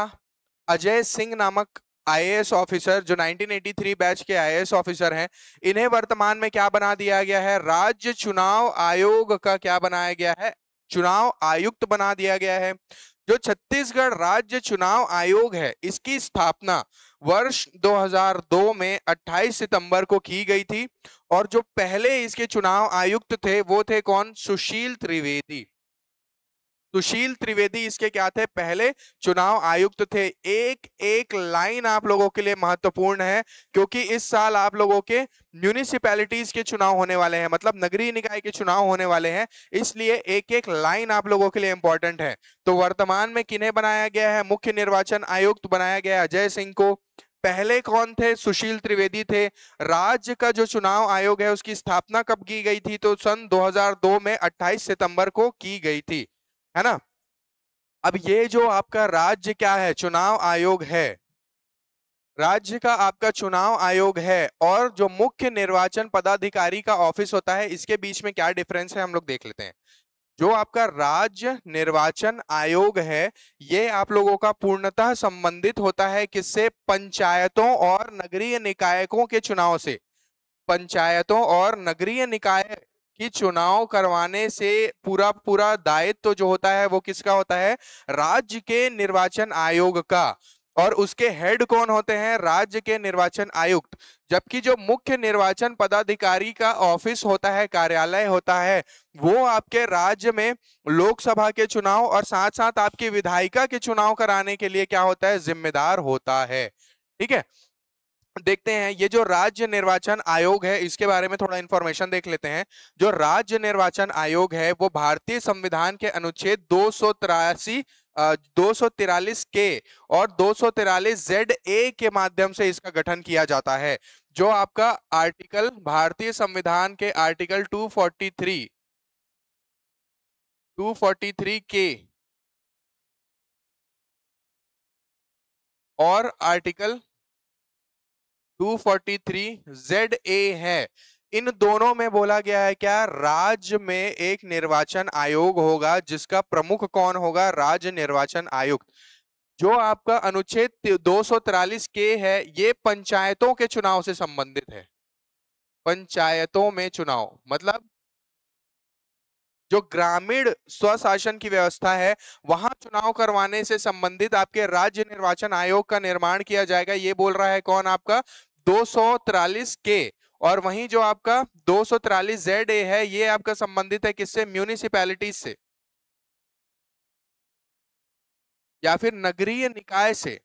अजय सिंह नामक आईएएस ऑफिसर जो 1983 बैच के आईएएस ऑफिसर हैं इन्हें वर्तमान में क्या बना दिया गया है राज्य चुनाव आयोग का क्या बनाया गया है चुनाव आयुक्त बना दिया गया है जो छत्तीसगढ़ राज्य चुनाव आयोग है इसकी स्थापना वर्ष 2002 में 28 सितंबर को की गई थी और जो पहले इसके चुनाव आयुक्त थे वो थे कौन सुशील त्रिवेदी सुशील त्रिवेदी इसके क्या थे पहले चुनाव आयुक्त थे एक एक लाइन आप लोगों के लिए महत्वपूर्ण है क्योंकि इस साल आप लोगों के म्यूनिसिपैलिटीज के चुनाव होने वाले हैं मतलब नगरीय निकाय के चुनाव होने वाले हैं इसलिए एक एक लाइन आप लोगों के लिए इंपॉर्टेंट है तो वर्तमान में किन्हें बनाया गया है मुख्य निर्वाचन आयुक्त बनाया गया अजय सिंह को पहले कौन थे सुशील त्रिवेदी थे राज्य का जो चुनाव आयोग है उसकी स्थापना कब की गई थी तो सन 2002 में 28 सितंबर को की गई थी है ना अब ये जो आपका राज्य क्या है चुनाव आयोग है राज्य का आपका चुनाव आयोग है और जो मुख्य निर्वाचन पदाधिकारी का ऑफिस होता है इसके बीच में क्या डिफरेंस है हम लोग देख लेते हैं जो आपका राज्य निर्वाचन आयोग है ये आप लोगों का पूर्णतः संबंधित होता है किससे पंचायतों और नगरीय निकायों के चुनाव से पंचायतों और नगरीय निकाय कि चुनाव करवाने से पूरा पूरा दायित्व तो जो होता है वो किसका होता है राज्य के निर्वाचन आयोग का और उसके हेड कौन होते हैं राज्य के निर्वाचन आयुक्त जबकि जो मुख्य निर्वाचन पदाधिकारी का ऑफिस होता है कार्यालय होता है वो आपके राज्य में लोकसभा के चुनाव और साथ साथ आपकी विधायिका के चुनाव कराने के लिए क्या होता है जिम्मेदार होता है ठीक है देखते हैं ये जो राज्य निर्वाचन आयोग है इसके बारे में थोड़ा इन्फॉर्मेशन देख लेते हैं जो राज्य निर्वाचन आयोग है वो भारतीय संविधान के अनुच्छेद दो सौ तिरासी दो के और दो सौ जेड ए के माध्यम से इसका गठन किया जाता है जो आपका आर्टिकल भारतीय संविधान के आर्टिकल 243 243 के और आर्टिकल 243 जेड ए है इन दोनों में बोला गया है क्या राज्य में एक निर्वाचन आयोग होगा जिसका प्रमुख कौन होगा राज्य निर्वाचन आयुक्त जो आपका अनुच्छेद दो के है ये पंचायतों के चुनाव से संबंधित है पंचायतों में चुनाव मतलब जो ग्रामीण स्वशासन की व्यवस्था है वहां चुनाव करवाने से संबंधित आपके राज्य निर्वाचन आयोग का निर्माण किया जाएगा ये बोल रहा है कौन आपका दो के और वहीं जो आपका दो सौ जेड है ये आपका संबंधित है किससे म्यूनिसिपैलिटी से या फिर नगरीय निकाय से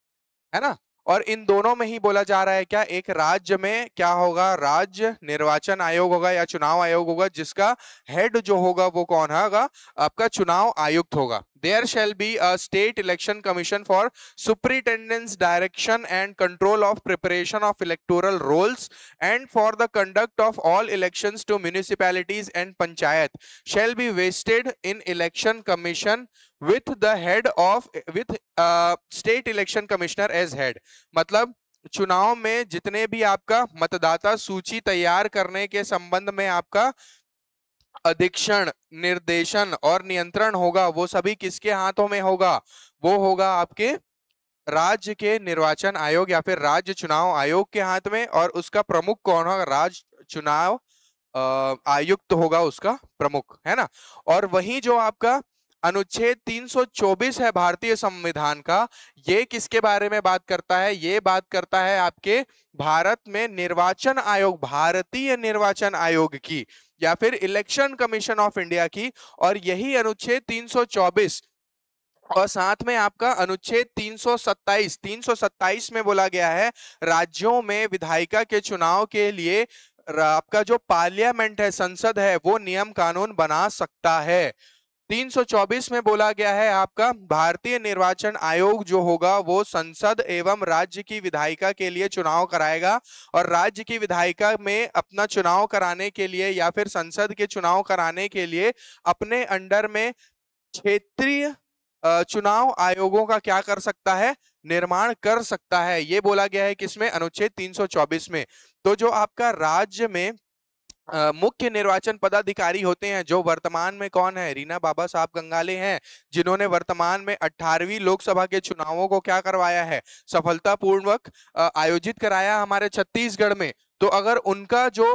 है ना और इन दोनों में ही बोला जा रहा है क्या एक राज्य में क्या होगा राज्य निर्वाचन आयोग होगा या चुनाव आयोग होगा जिसका हेड जो होगा वो कौन होगा आपका चुनाव आयुक्त होगा there shall be a state election commission for superintendence direction and control of preparation of electoral rolls and for the conduct of all elections to municipalities and panchayat shall be vested in election commission with the head of with uh, state election commissioner as head मतलब चुनाव में जितने भी आपका मतदाता सूची तैयार करने के संबंध में आपका अधीक्षण निर्देशन और नियंत्रण होगा वो सभी किसके हाथों में होगा वो होगा आपके राज्य के निर्वाचन आयोग या फिर राज्य चुनाव आयोग के हाथ में और उसका प्रमुख कौन होगा राज्य चुनाव आयुक्त तो होगा उसका प्रमुख है ना और वही जो आपका अनुच्छेद 324 है भारतीय संविधान का ये किसके बारे में बात करता है ये बात करता है आपके भारत में निर्वाचन आयोग भारतीय निर्वाचन आयोग की या फिर इलेक्शन कमीशन ऑफ इंडिया की और यही अनुच्छेद 324 और साथ में आपका अनुच्छेद 327 327 में बोला गया है राज्यों में विधायिका के चुनाव के लिए आपका जो पार्लियामेंट है संसद है वो नियम कानून बना सकता है 324 में बोला गया है आपका भारतीय निर्वाचन आयोग जो होगा वो संसद एवं राज्य की विधायिका के लिए चुनाव कराएगा और राज्य की विधायिका में अपना चुनाव कराने के लिए या फिर संसद के चुनाव कराने के लिए अपने अंडर में क्षेत्रीय चुनाव आयोगों का क्या कर सकता है निर्माण कर सकता है ये बोला गया है किसमें अनुच्छेद 324 में तो जो आपका राज्य में मुख्य निर्वाचन पदाधिकारी होते हैं जो वर्तमान में कौन है रीना बाबा साहब गंगाले हैं जिन्होंने वर्तमान में 18वीं लोकसभा के चुनावों को क्या करवाया है सफलतापूर्वक आयोजित कराया हमारे छत्तीसगढ़ में तो अगर उनका जो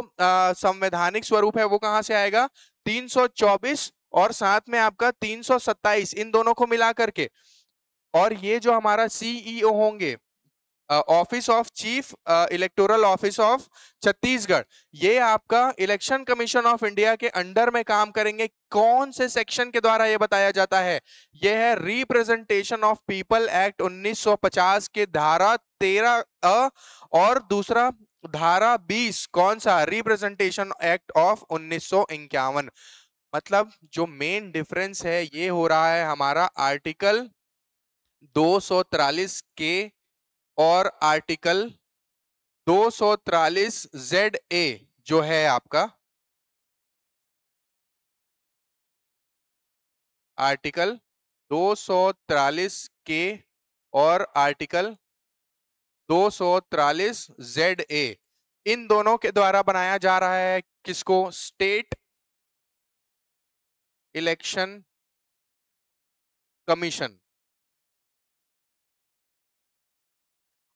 संवैधानिक स्वरूप है वो कहाँ से आएगा 324 और साथ में आपका 327 इन दोनों को मिला करके और ये जो हमारा सीईओ e होंगे office of chief electoral office of Chhattisgarh ये आपका इलेक्शन कमीशन ऑफ इंडिया के अंडर में काम करेंगे कौन से सेक्शन के द्वारा ये बताया जाता है ये है रिप्रेजेंटेशन ऑफ पीपल एक्ट 1950 के धारा 13 अ और दूसरा धारा 20 कौन सा रिप्रेजेंटेशन एक्ट ऑफ उन्नीस मतलब जो मेन डिफरेंस है ये हो रहा है हमारा आर्टिकल दो के और आर्टिकल दो सौ जेड ए जो है आपका आर्टिकल दो सौ के और आर्टिकल दो सौ तिरालीस जेड ए इन दोनों के द्वारा बनाया जा रहा है किसको स्टेट इलेक्शन कमीशन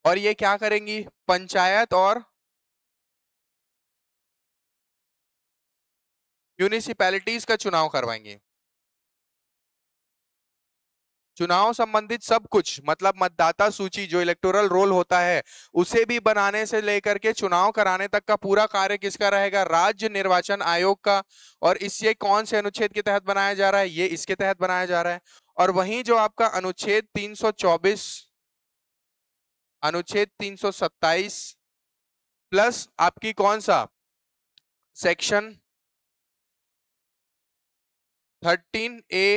और ये क्या करेंगी पंचायत और म्यूनिसिपैलिटीज का चुनाव करवाएंगी चुनाव संबंधित सब कुछ मतलब मतदाता सूची जो इलेक्टोरल रोल होता है उसे भी बनाने से लेकर के चुनाव कराने तक का पूरा कार्य किसका रहेगा राज्य निर्वाचन आयोग का और इससे कौन से अनुच्छेद के तहत बनाया जा रहा है ये इसके तहत बनाया जा रहा है और वहीं जो आपका अनुच्छेद 324 अनुच्छेद 327 प्लस आपकी कौन सा section 13 A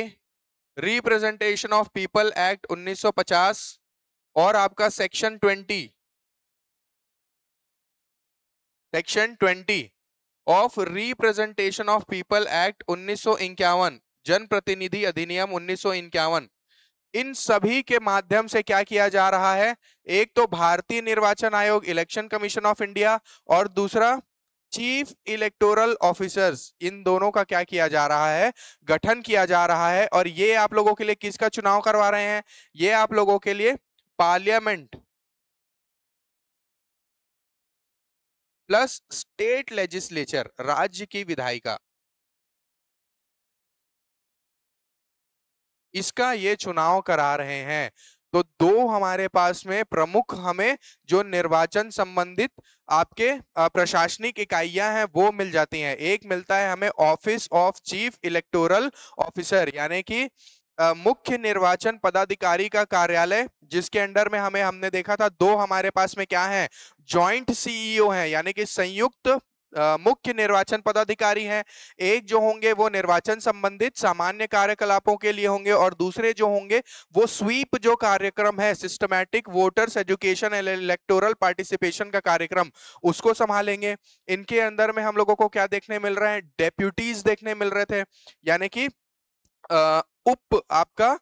representation of people act 1950 और आपका section 20 section 20 of representation of people act उन्नीस जनप्रतिनिधि अधिनियम उन्नीस इन सभी के माध्यम से क्या किया जा रहा है एक तो भारतीय निर्वाचन आयोग इलेक्शन कमीशन ऑफ इंडिया और दूसरा चीफ इलेक्टोरल ऑफिसर्स इन दोनों का क्या किया जा रहा है गठन किया जा रहा है और ये आप लोगों के लिए किसका चुनाव करवा रहे हैं ये आप लोगों के लिए पार्लियामेंट प्लस स्टेट लेजिस्लेचर राज्य की विधायिका इसका ये चुनाव करा रहे हैं तो दो हमारे पास में प्रमुख हमें जो निर्वाचन संबंधित आपके प्रशासनिक इकाइयां हैं वो मिल जाती हैं एक मिलता है हमें office of chief electoral officer यानी कि मुख्य निर्वाचन पदाधिकारी का कार्यालय जिसके अंडर में हमें हमने देखा था दो हमारे पास में क्या है जॉइंट सीईओ हैं यानी कि संयुक्त मुख्य निर्वाचन पदाधिकारी हैं एक जो होंगे वो निर्वाचन संबंधित सामान्य कार्यकलापों के लिए होंगे और दूसरे जो होंगे वो स्वीप जो कार्यक्रम है systematic voters education and electoral participation का कार्यक्रम उसको संभालेंगे इनके अंदर में हम लोगों को क्या देखने मिल रहा है डेप्यूटीज देखने मिल रहे थे यानी कि उप आपका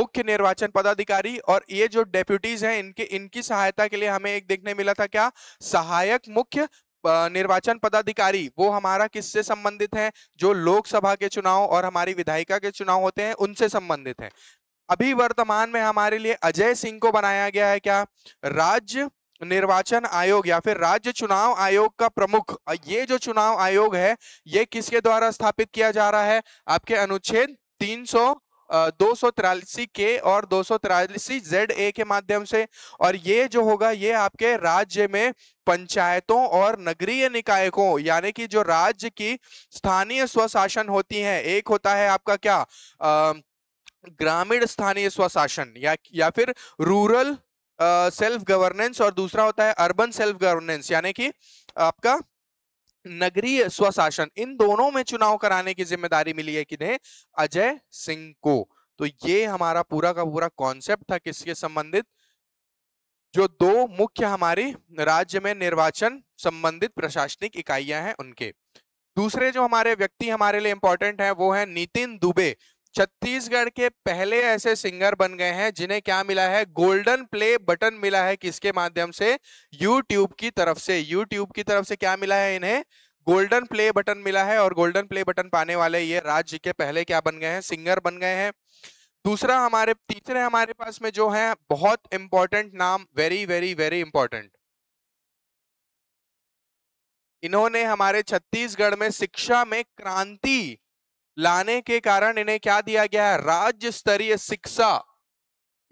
मुख्य निर्वाचन पदाधिकारी और ये जो डेप्यूटीज हैं इनके इनकी सहायता के लिए हमें एक देखने मिला था क्या सहायक मुख्य निर्वाचन पदाधिकारी वो हमारा किससे संबंधित है जो लोकसभा के चुनाव और हमारी विधायिका के चुनाव होते हैं उनसे संबंधित है अभी वर्तमान में हमारे लिए अजय सिंह को बनाया गया है क्या राज्य निर्वाचन आयोग या फिर राज्य चुनाव आयोग का प्रमुख ये जो चुनाव आयोग है ये किसके द्वारा स्थापित किया जा रहा है आपके अनुच्छेद दो सौ तिरालीसी के और दो सौ तिरालीसी जेड ए के माध्यम से और ये जो होगा ये आपके राज्य में पंचायतों और नगरीय निकाय को यानी कि जो राज्य की स्थानीय स्वशासन होती है एक होता है आपका क्या ग्रामीण स्थानीय स्वशासन या या फिर रूरल सेल्फ गवर्नेंस और दूसरा होता है अर्बन सेल्फ गवर्नेंस यानी कि आपका नगरीय स्वशासन इन दोनों में चुनाव कराने की जिम्मेदारी मिली है किन्हें अजय सिंह को तो ये हमारा पूरा का पूरा कॉन्सेप्ट था किसके संबंधित जो दो मुख्य हमारी राज्य में निर्वाचन संबंधित प्रशासनिक इकाइयां हैं उनके दूसरे जो हमारे व्यक्ति हमारे लिए इंपॉर्टेंट है वो है नितिन दुबे छत्तीसगढ़ के पहले ऐसे सिंगर बन गए हैं जिन्हें क्या मिला है गोल्डन प्ले बटन मिला है किसके माध्यम से यूट्यूब की तरफ से यूट्यूब की तरफ से क्या मिला है इन्हें गोल्डन प्ले बटन मिला है और गोल्डन प्ले बटन पाने वाले ये राज्य के पहले क्या बन गए हैं सिंगर बन गए हैं दूसरा हमारे तीसरे हमारे पास में जो है बहुत इंपॉर्टेंट नाम वेरी वेरी वेरी इंपॉर्टेंट इन्होंने हमारे छत्तीसगढ़ में शिक्षा में क्रांति लाने के कारण इन्हें क्या दिया गया है राज्य स्तरीय शिक्षा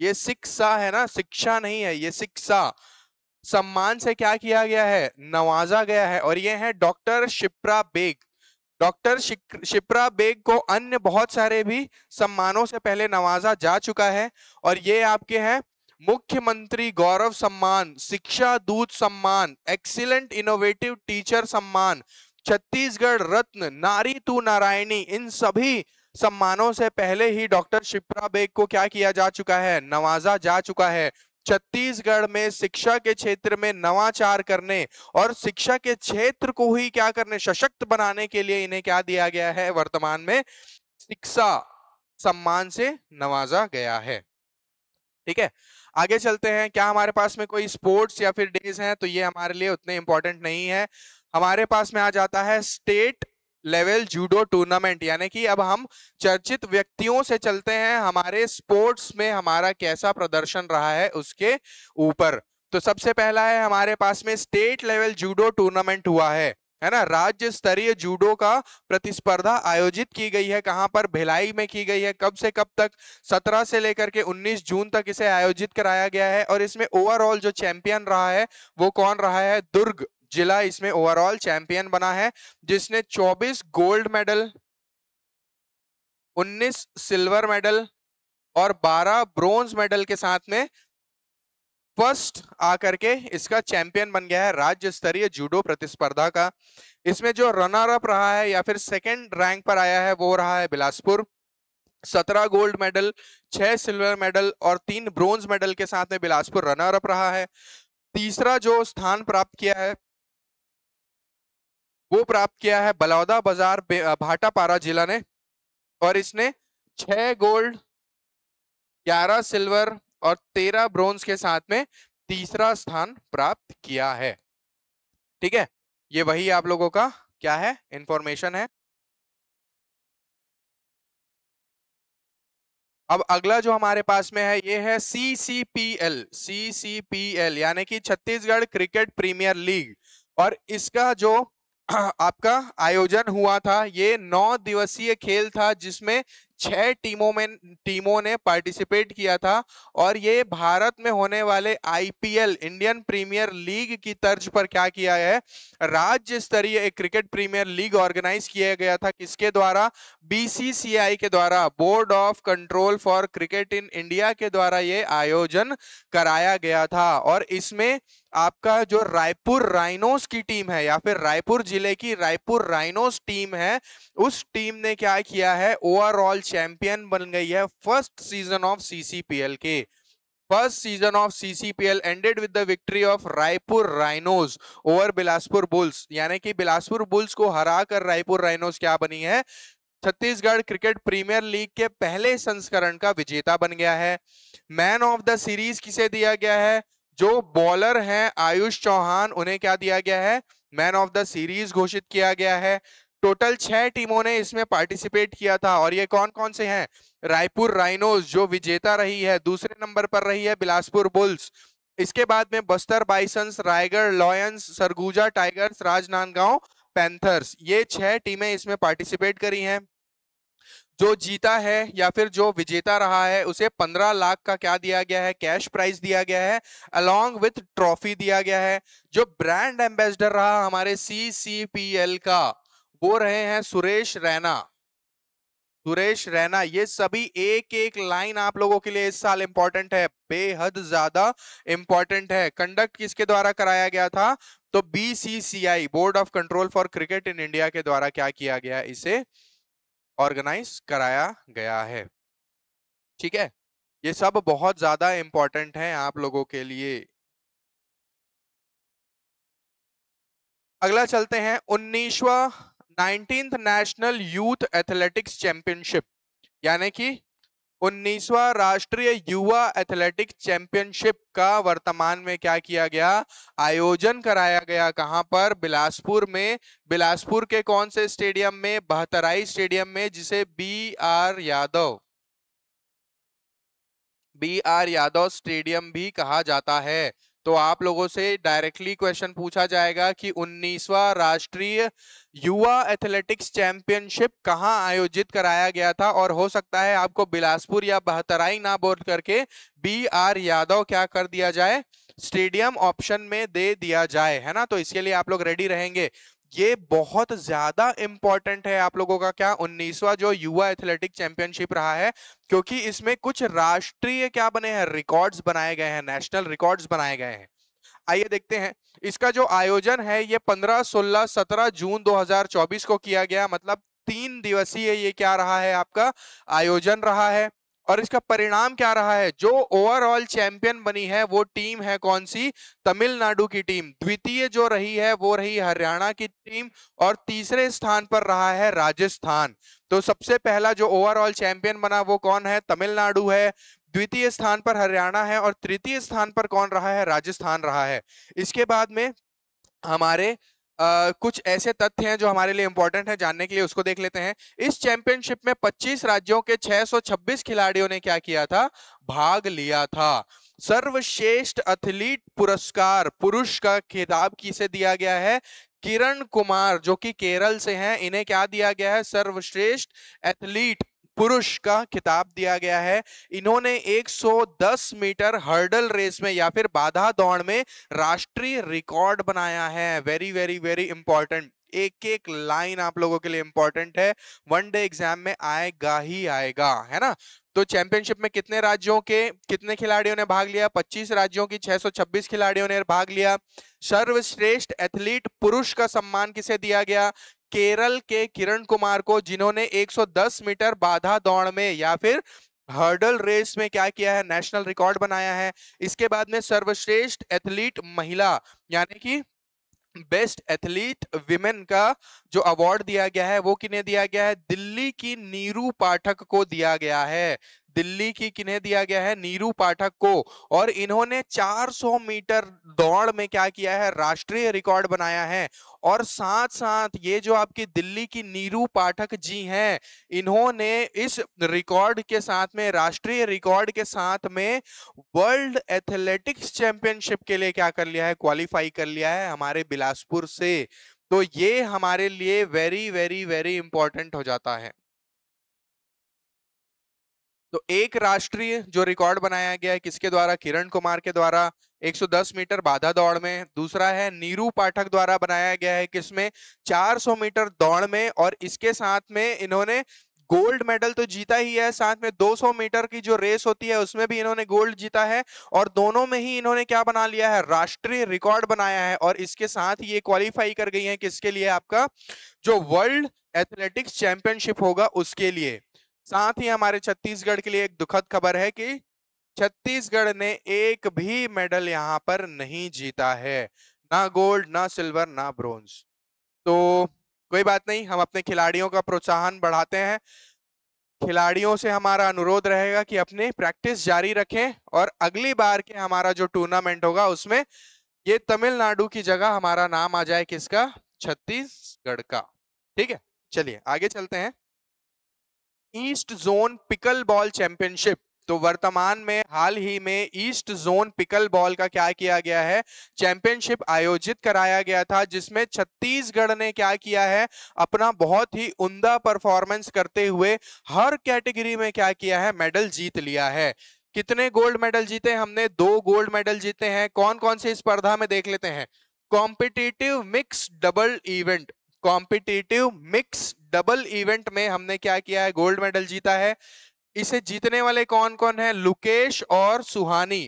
ये शिक्षा है ना शिक्षा नहीं है ये शिक्षा सम्मान से क्या किया गया है नवाजा गया है और ये है डॉक्टर शिप्रा बेग डॉक्टर शिप्रा बेग को अन्य बहुत सारे भी सम्मानों से पहले नवाजा जा चुका है और ये आपके हैं मुख्यमंत्री गौरव सम्मान शिक्षा दूत सम्मान एक्सीलेंट इनोवेटिव टीचर सम्मान छत्तीसगढ़ रत्न नारी तू नारायणी इन सभी सम्मानों से पहले ही डॉक्टर शिप्रा बेग को क्या किया जा चुका है नवाजा जा चुका है छत्तीसगढ़ में शिक्षा के क्षेत्र में नवाचार करने और शिक्षा के क्षेत्र को ही क्या करने सशक्त बनाने के लिए इन्हें क्या दिया गया है वर्तमान में शिक्षा सम्मान से नवाजा गया है ठीक है आगे चलते हैं क्या हमारे पास में कोई स्पोर्ट्स या फिर डेज हैं तो ये हमारे लिए उतने इंपॉर्टेंट नहीं है हमारे पास में आ जाता है स्टेट लेवल जूडो टूर्नामेंट यानी कि अब हम चर्चित व्यक्तियों से चलते हैं हमारे स्पोर्ट्स में हमारा कैसा प्रदर्शन रहा है उसके ऊपर तो सबसे पहला है हमारे पास में स्टेट लेवल जूडो टूर्नामेंट हुआ है है ना राज्य स्तरीय जूडो का प्रतिस्पर्धा आयोजित की गई है कहां पर भिलाई में की गई है कब से कब तक 17 से लेकर के 19 जून तक इसे आयोजित कराया गया है और इसमें ओवरऑल जो चैंपियन रहा है वो कौन रहा है दुर्ग जिला इसमें ओवरऑल चैंपियन बना है जिसने 24 गोल्ड मेडल 19 सिल्वर मेडल और 12 ब्रोंज मेडल के साथ में फर्स्ट आकर के इसका चैंपियन बन गया है राज्य स्तरीय जूडो प्रतिस्पर्धा का इसमें जो रनर अप रहा है या फिर सेकंड रैंक पर आया है वो रहा है बिलासपुर सत्रह गोल्ड मेडल छह सिल्वर मेडल और तीन ब्रोंज मेडल के साथ में बिलासपुर रनर अप रहा है तीसरा जो स्थान प्राप्त किया है वो प्राप्त किया है बलौदा बाजार भाटापारा जिला ने और इसने छह गोल्ड ग्यारह सिल्वर और तेरह ब्रोंज के साथ में तीसरा स्थान प्राप्त किया है ठीक है ये वही आप लोगों का क्या है इंफॉर्मेशन है अब अगला जो हमारे पास में है ये है C C P L C C P L यानी कि छत्तीसगढ़ क्रिकेट प्रीमियर लीग और इसका जो आपका आयोजन हुआ था ये नौ दिवसीय खेल था जिसमें छह टीमों में टीमों ने पार्टिसिपेट किया था और ये भारत में होने वाले आईपीएल इंडियन प्रीमियर लीग की तर्ज पर क्या किया है राज्य स्तरीय एक क्रिकेट प्रीमियर लीग ऑर्गेनाइज किया गया था किसके द्वारा बीसीसीआई के द्वारा board of control for cricket in India के द्वारा ये आयोजन कराया गया था और इसमें आपका जो रायपुर राइनोस की टीम है या फिर रायपुर जिले की रायपुर राइनोस टीम है उस टीम ने क्या किया है ओवरऑल चैंपियन बन गई है फर्स्ट सीजन ऑफ सीसीपीएल के first season of CCPL ended with the victory of Raipur rhinos over Bilaspur bulls यानी कि बिलासपुर बुल्स को हरा कर रायपुर राइनोज क्या बनी है छत्तीसगढ़ क्रिकेट प्रीमियर लीग के पहले संस्करण का विजेता बन गया है मैन ऑफ द सीरीज किसे दिया गया है जो बॉलर हैं आयुष चौहान उन्हें क्या दिया गया है मैन ऑफ द सीरीज घोषित किया गया है टोटल छह टीमों ने इसमें पार्टिसिपेट किया था और ये कौन कौन से हैं रायपुर राइनोज जो विजेता रही है दूसरे नंबर पर रही है बिलासपुर बुल्स इसके बाद में Bastar bisons Raigarh lions Surguja tigers Rajnandgaon panthers ये छह टीमें इसमें पार्टिसिपेट करी हैं जो जीता है या फिर जो विजेता रहा है उसे पंद्रह लाख का क्या दिया गया है कैश प्राइज दिया गया है अलोंग विथ ट्रॉफी दिया गया है जो ब्रांड एम्बेसडर रहा हमारे एल का वो रहे हैं सुरेश रैना सुरेश रैना ये सभी एक एक लाइन आप लोगों के लिए इस साल इंपॉर्टेंट है बेहद ज्यादा इंपॉर्टेंट है कंडक्ट किसके द्वारा कराया गया था तो BCCI board of control for cricket in India के द्वारा क्या किया गया इसे ऑर्गेनाइज कराया गया है ठीक है ये सब बहुत ज़्यादा इंपॉर्टेंट है आप लोगों के लिए अगला चलते हैं उन्नीसवा nineteen national youth athletics championship यानी कि उन्नीसवा राष्ट्रीय युवा एथलेटिक चैंपियनशिप का वर्तमान में क्या किया गया आयोजन कराया गया कहां पर बिलासपुर में बिलासपुर के कौन से स्टेडियम में बहतराई स्टेडियम में जिसे B R Yadav B R Yadav stadium भी कहा जाता है तो आप लोगों से डायरेक्टली क्वेश्चन पूछा जाएगा कि 19वां राष्ट्रीय युवा एथलेटिक्स चैंपियनशिप कहाँ आयोजित कराया गया था और हो सकता है आपको बिलासपुर या बहतराई ना बोल करके बी आर यादव क्या कर दिया जाए स्टेडियम ऑप्शन में दे दिया जाए है ना तो इसके लिए आप लोग रेडी रहेंगे ये बहुत ज्यादा इंपॉर्टेंट है आप लोगों का क्या उन्नीसवा जो युवा एथलेटिक चैंपियनशिप रहा है क्योंकि इसमें कुछ राष्ट्रीय क्या बने हैं रिकॉर्ड्स बनाए गए हैं नेशनल रिकॉर्ड्स बनाए गए हैं आइए देखते हैं इसका जो आयोजन है ये 15, 16, 17 जून 2024 को किया गया मतलब तीन दिवसीय ये क्या रहा है आपका आयोजन रहा है और इसका परिणाम क्या रहा है जो ओवरऑल चैंपियन बनी है वो टीम है कौन सी तमिलनाडु की टीम द्वितीय जो रही है वो रही हरियाणा की टीम और तीसरे स्थान पर रहा है राजस्थान तो सबसे पहला जो ओवरऑल चैंपियन बना वो कौन है तमिलनाडु है द्वितीय स्थान पर हरियाणा है और तृतीय स्थान पर कौन रहा है राजस्थान रहा है इसके बाद में हमारे कुछ ऐसे तथ्य हैं जो हमारे लिए इंपॉर्टेंट है जानने के लिए उसको देख लेते हैं इस चैंपियनशिप में 25 राज्यों के 626 खिलाड़ियों ने क्या किया था भाग लिया था सर्वश्रेष्ठ एथलीट पुरस्कार पुरुष का खिताब किसे दिया गया है किरण कुमार जो कि केरल से हैं इन्हें क्या दिया गया है सर्वश्रेष्ठ एथलीट पुरुष का खिताब दिया गया है इन्होंने 110 मीटर हर्डल रेस में या फिर बाधा दौड़ में राष्ट्रीय रिकॉर्ड बनाया है वेरी वेरी वेरी इंपॉर्टेंट एक एक लाइन आप लोगों के लिए इंपॉर्टेंट है वन डे एग्जाम में आएगा ही आएगा है ना तो चैंपियनशिप में कितने राज्यों के कितने खिलाड़ियों ने भाग लिया 25 राज्यों की 626 खिलाड़ियों ने भाग लिया सर्वश्रेष्ठ एथलीट पुरुष का सम्मान किसे दिया गया केरल के किरण कुमार को जिन्होंने 110 मीटर बाधा दौड़ में या फिर हर्डल रेस में क्या किया है नेशनल रिकॉर्ड बनाया है इसके बाद में सर्वश्रेष्ठ एथलीट महिला यानी कि बेस्ट एथलीट विमेन का जो अवार्ड दिया गया है वो किन्हें दिया गया है दिल्ली की नीरू पाठक को दिया गया है दिल्ली की किन्हें दिया गया है नीरू पाठक को और इन्होंने 400 मीटर दौड़ में क्या किया है राष्ट्रीय रिकॉर्ड बनाया है और साथ साथ ये जो आपकी दिल्ली की नीरू पाठक जी हैं इन्होंने इस रिकॉर्ड के साथ में राष्ट्रीय रिकॉर्ड के साथ में वर्ल्ड एथलेटिक्स चैंपियनशिप के लिए क्या कर लिया है क्वालिफाई कर लिया है हमारे बिलासपुर से तो ये हमारे लिए वेरी वेरी वेरी इंपॉर्टेंट हो जाता है तो एक राष्ट्रीय जो रिकॉर्ड बनाया गया है किसके द्वारा किरण कुमार के द्वारा 110 मीटर बाधा दौड़ में दूसरा है नीरू पाठक द्वारा बनाया गया है किसमें 400 मीटर दौड़ में और इसके साथ में इन्होंने गोल्ड मेडल तो जीता ही है साथ में 200 मीटर की जो रेस होती है उसमें भी इन्होंने गोल्ड जीता है और दोनों में ही इन्होंने क्या बना लिया है राष्ट्रीय रिकॉर्ड बनाया है और इसके साथ ये क्वालिफाई कर गई है किसके लिए आपका जो वर्ल्ड एथलेटिक्स चैंपियनशिप होगा उसके लिए साथ ही हमारे छत्तीसगढ़ के लिए एक दुखद खबर है कि छत्तीसगढ़ ने एक भी मेडल यहाँ पर नहीं जीता है ना गोल्ड ना सिल्वर ना ब्रोंज तो कोई बात नहीं हम अपने खिलाड़ियों का प्रोत्साहन बढ़ाते हैं खिलाड़ियों से हमारा अनुरोध रहेगा कि अपने प्रैक्टिस जारी रखें और अगली बार के हमारा जो टूर्नामेंट होगा उसमें ये तमिलनाडु की जगह हमारा नाम आ जाए किसका छत्तीसगढ़ का ठीक है चलिए आगे चलते हैं east zone pickleball championship तो वर्तमान में हाल ही में ईस्ट जोन पिकल बॉल का क्या किया गया है चैंपियनशिप आयोजित कराया गया था जिसमें छत्तीसगढ़ ने क्या किया है अपना बहुत ही उमदा परफॉर्मेंस करते हुए हर कैटेगरी में क्या किया है मेडल जीत लिया है कितने गोल्ड मेडल जीते हमने दो गोल्ड मेडल जीते हैं कौन कौन से स्पर्धा में देख लेते हैं competitive mix double event competitive mix double event में हमने क्या किया है गोल्ड मेडल जीता है इसे जीतने वाले कौन कौन है लुकेश और सुहानी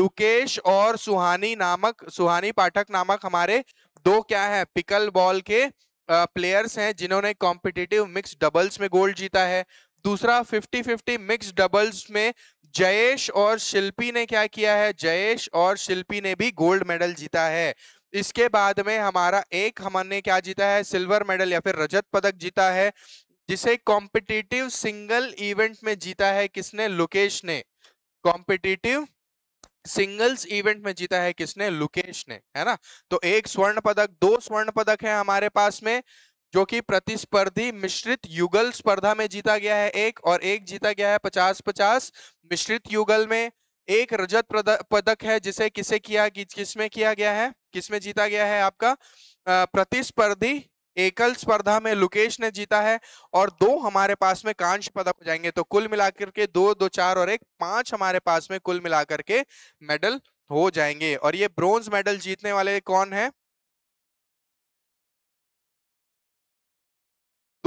लुकेश और सुहानी नामक सुहानी पाठक नामक हमारे दो क्या है पिकल बॉल के प्लेयर्स हैं जिन्होंने कॉम्पिटिटिव मिक्स डबल्स में गोल्ड जीता है दूसरा 50-50 मिक्स डबल्स में जयेश और शिल्पी ने क्या किया है जयेश और शिल्पी ने भी गोल्ड मेडल जीता है इसके बाद में हमारा एक हमने क्या जीता है सिल्वर मेडल या फिर रजत पदक जीता है जिसे कॉम्पिटिटिव सिंगल इवेंट में जीता है किसने लुकेश ने कॉम्पिटिटिव सिंगल्स इवेंट में जीता है किसने लुकेश ने है ना तो एक स्वर्ण पदक दो स्वर्ण पदक है हमारे पास में जो कि प्रतिस्पर्धी मिश्रित युगल स्पर्धा में जीता गया है एक और एक जीता गया है पचास पचास मिश्रित युगल में एक रजत पदक है जिसे किसे किया किसमें किया गया है किसमें जीता गया है आपका प्रतिस्पर्धी एकल स्पर्धा में लुकेश ने जीता है और दो हमारे पास में कांच पदक हो जाएंगे तो कुल मिलाकर के दो दो चार और एक पांच हमारे पास में कुल मिलाकर के मेडल हो जाएंगे और ये ब्रोंज मेडल जीतने वाले कौन है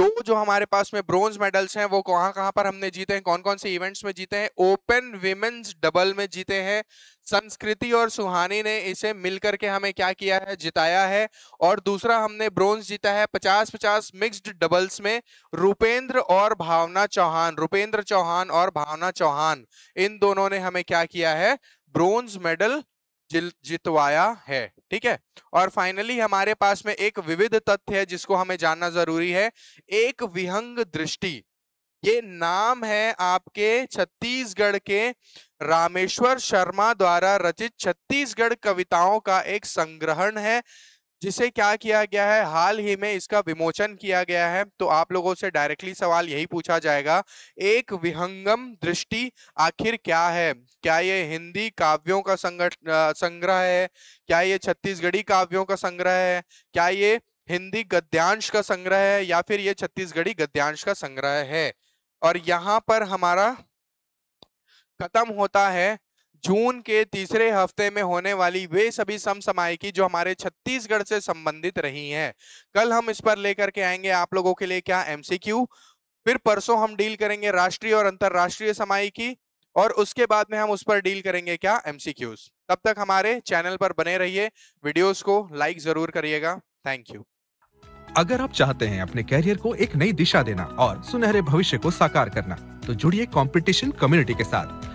दो जो हमारे पास में ब्रॉन्ज मेडल्स हैं वो कहाँ कहाँ पर हमने जीते हैं कौन कौन से इवेंट्स में जीते हैं ओपन विमेन्स डबल में जीते हैं संस्कृति और सुहानी ने इसे मिलकर के हमें क्या किया है जिताया है और दूसरा हमने ब्रोंज जीता है पचास पचास मिक्स्ड डबल्स में रुपेंद्र और भावना चौहान रुपेंद्र चौहान और भावना चौहान इन दोनों ने हमें क्या किया है ब्रोंज मेडल जितवाया है ठीक है और फाइनली हमारे पास में एक विविध तथ्य है जिसको हमें जानना जरूरी है एक विहंग दृष्टि ये नाम है आपके छत्तीसगढ़ के रामेश्वर शर्मा द्वारा रचित छत्तीसगढ़ कविताओं का एक संग्रहण है जिसे क्या किया गया है हाल ही में इसका विमोचन किया गया है तो आप लोगों से डायरेक्टली सवाल यही पूछा जाएगा एक विहंगम दृष्टि आखिर क्या है क्या ये हिंदी काव्यों का संगठन संग्रह है क्या ये छत्तीसगढ़ी काव्यों का संग्रह है क्या ये हिंदी गद्यांश का संग्रह है या फिर ये छत्तीसगढ़ी गद्यांश का संग्रह है और यहाँ पर हमारा खत्म होता है जून के तीसरे हफ्ते में होने वाली वे सभी समसमायिकी जो हमारे छत्तीसगढ़ से संबंधित रही हैं कल हम इस पर लेकर के आएंगे आप लोगों के लिए क्या एमसीक्यू फिर परसों हम डील करेंगे राष्ट्रीय और अंतरराष्ट्रीय समायिकी और उसके बाद में हम उस पर डील करेंगे क्या एमसीक्यूज तब तक हमारे चैनल पर बने रहिए वीडियोस को लाइक जरूर करिएगा थैंक यू अगर आप चाहते हैं अपने कैरियर को एक नई दिशा देना और सुनहरे भविष्य को साकार करना तो जुड़िए कंपटीशन कम्युनिटी के साथ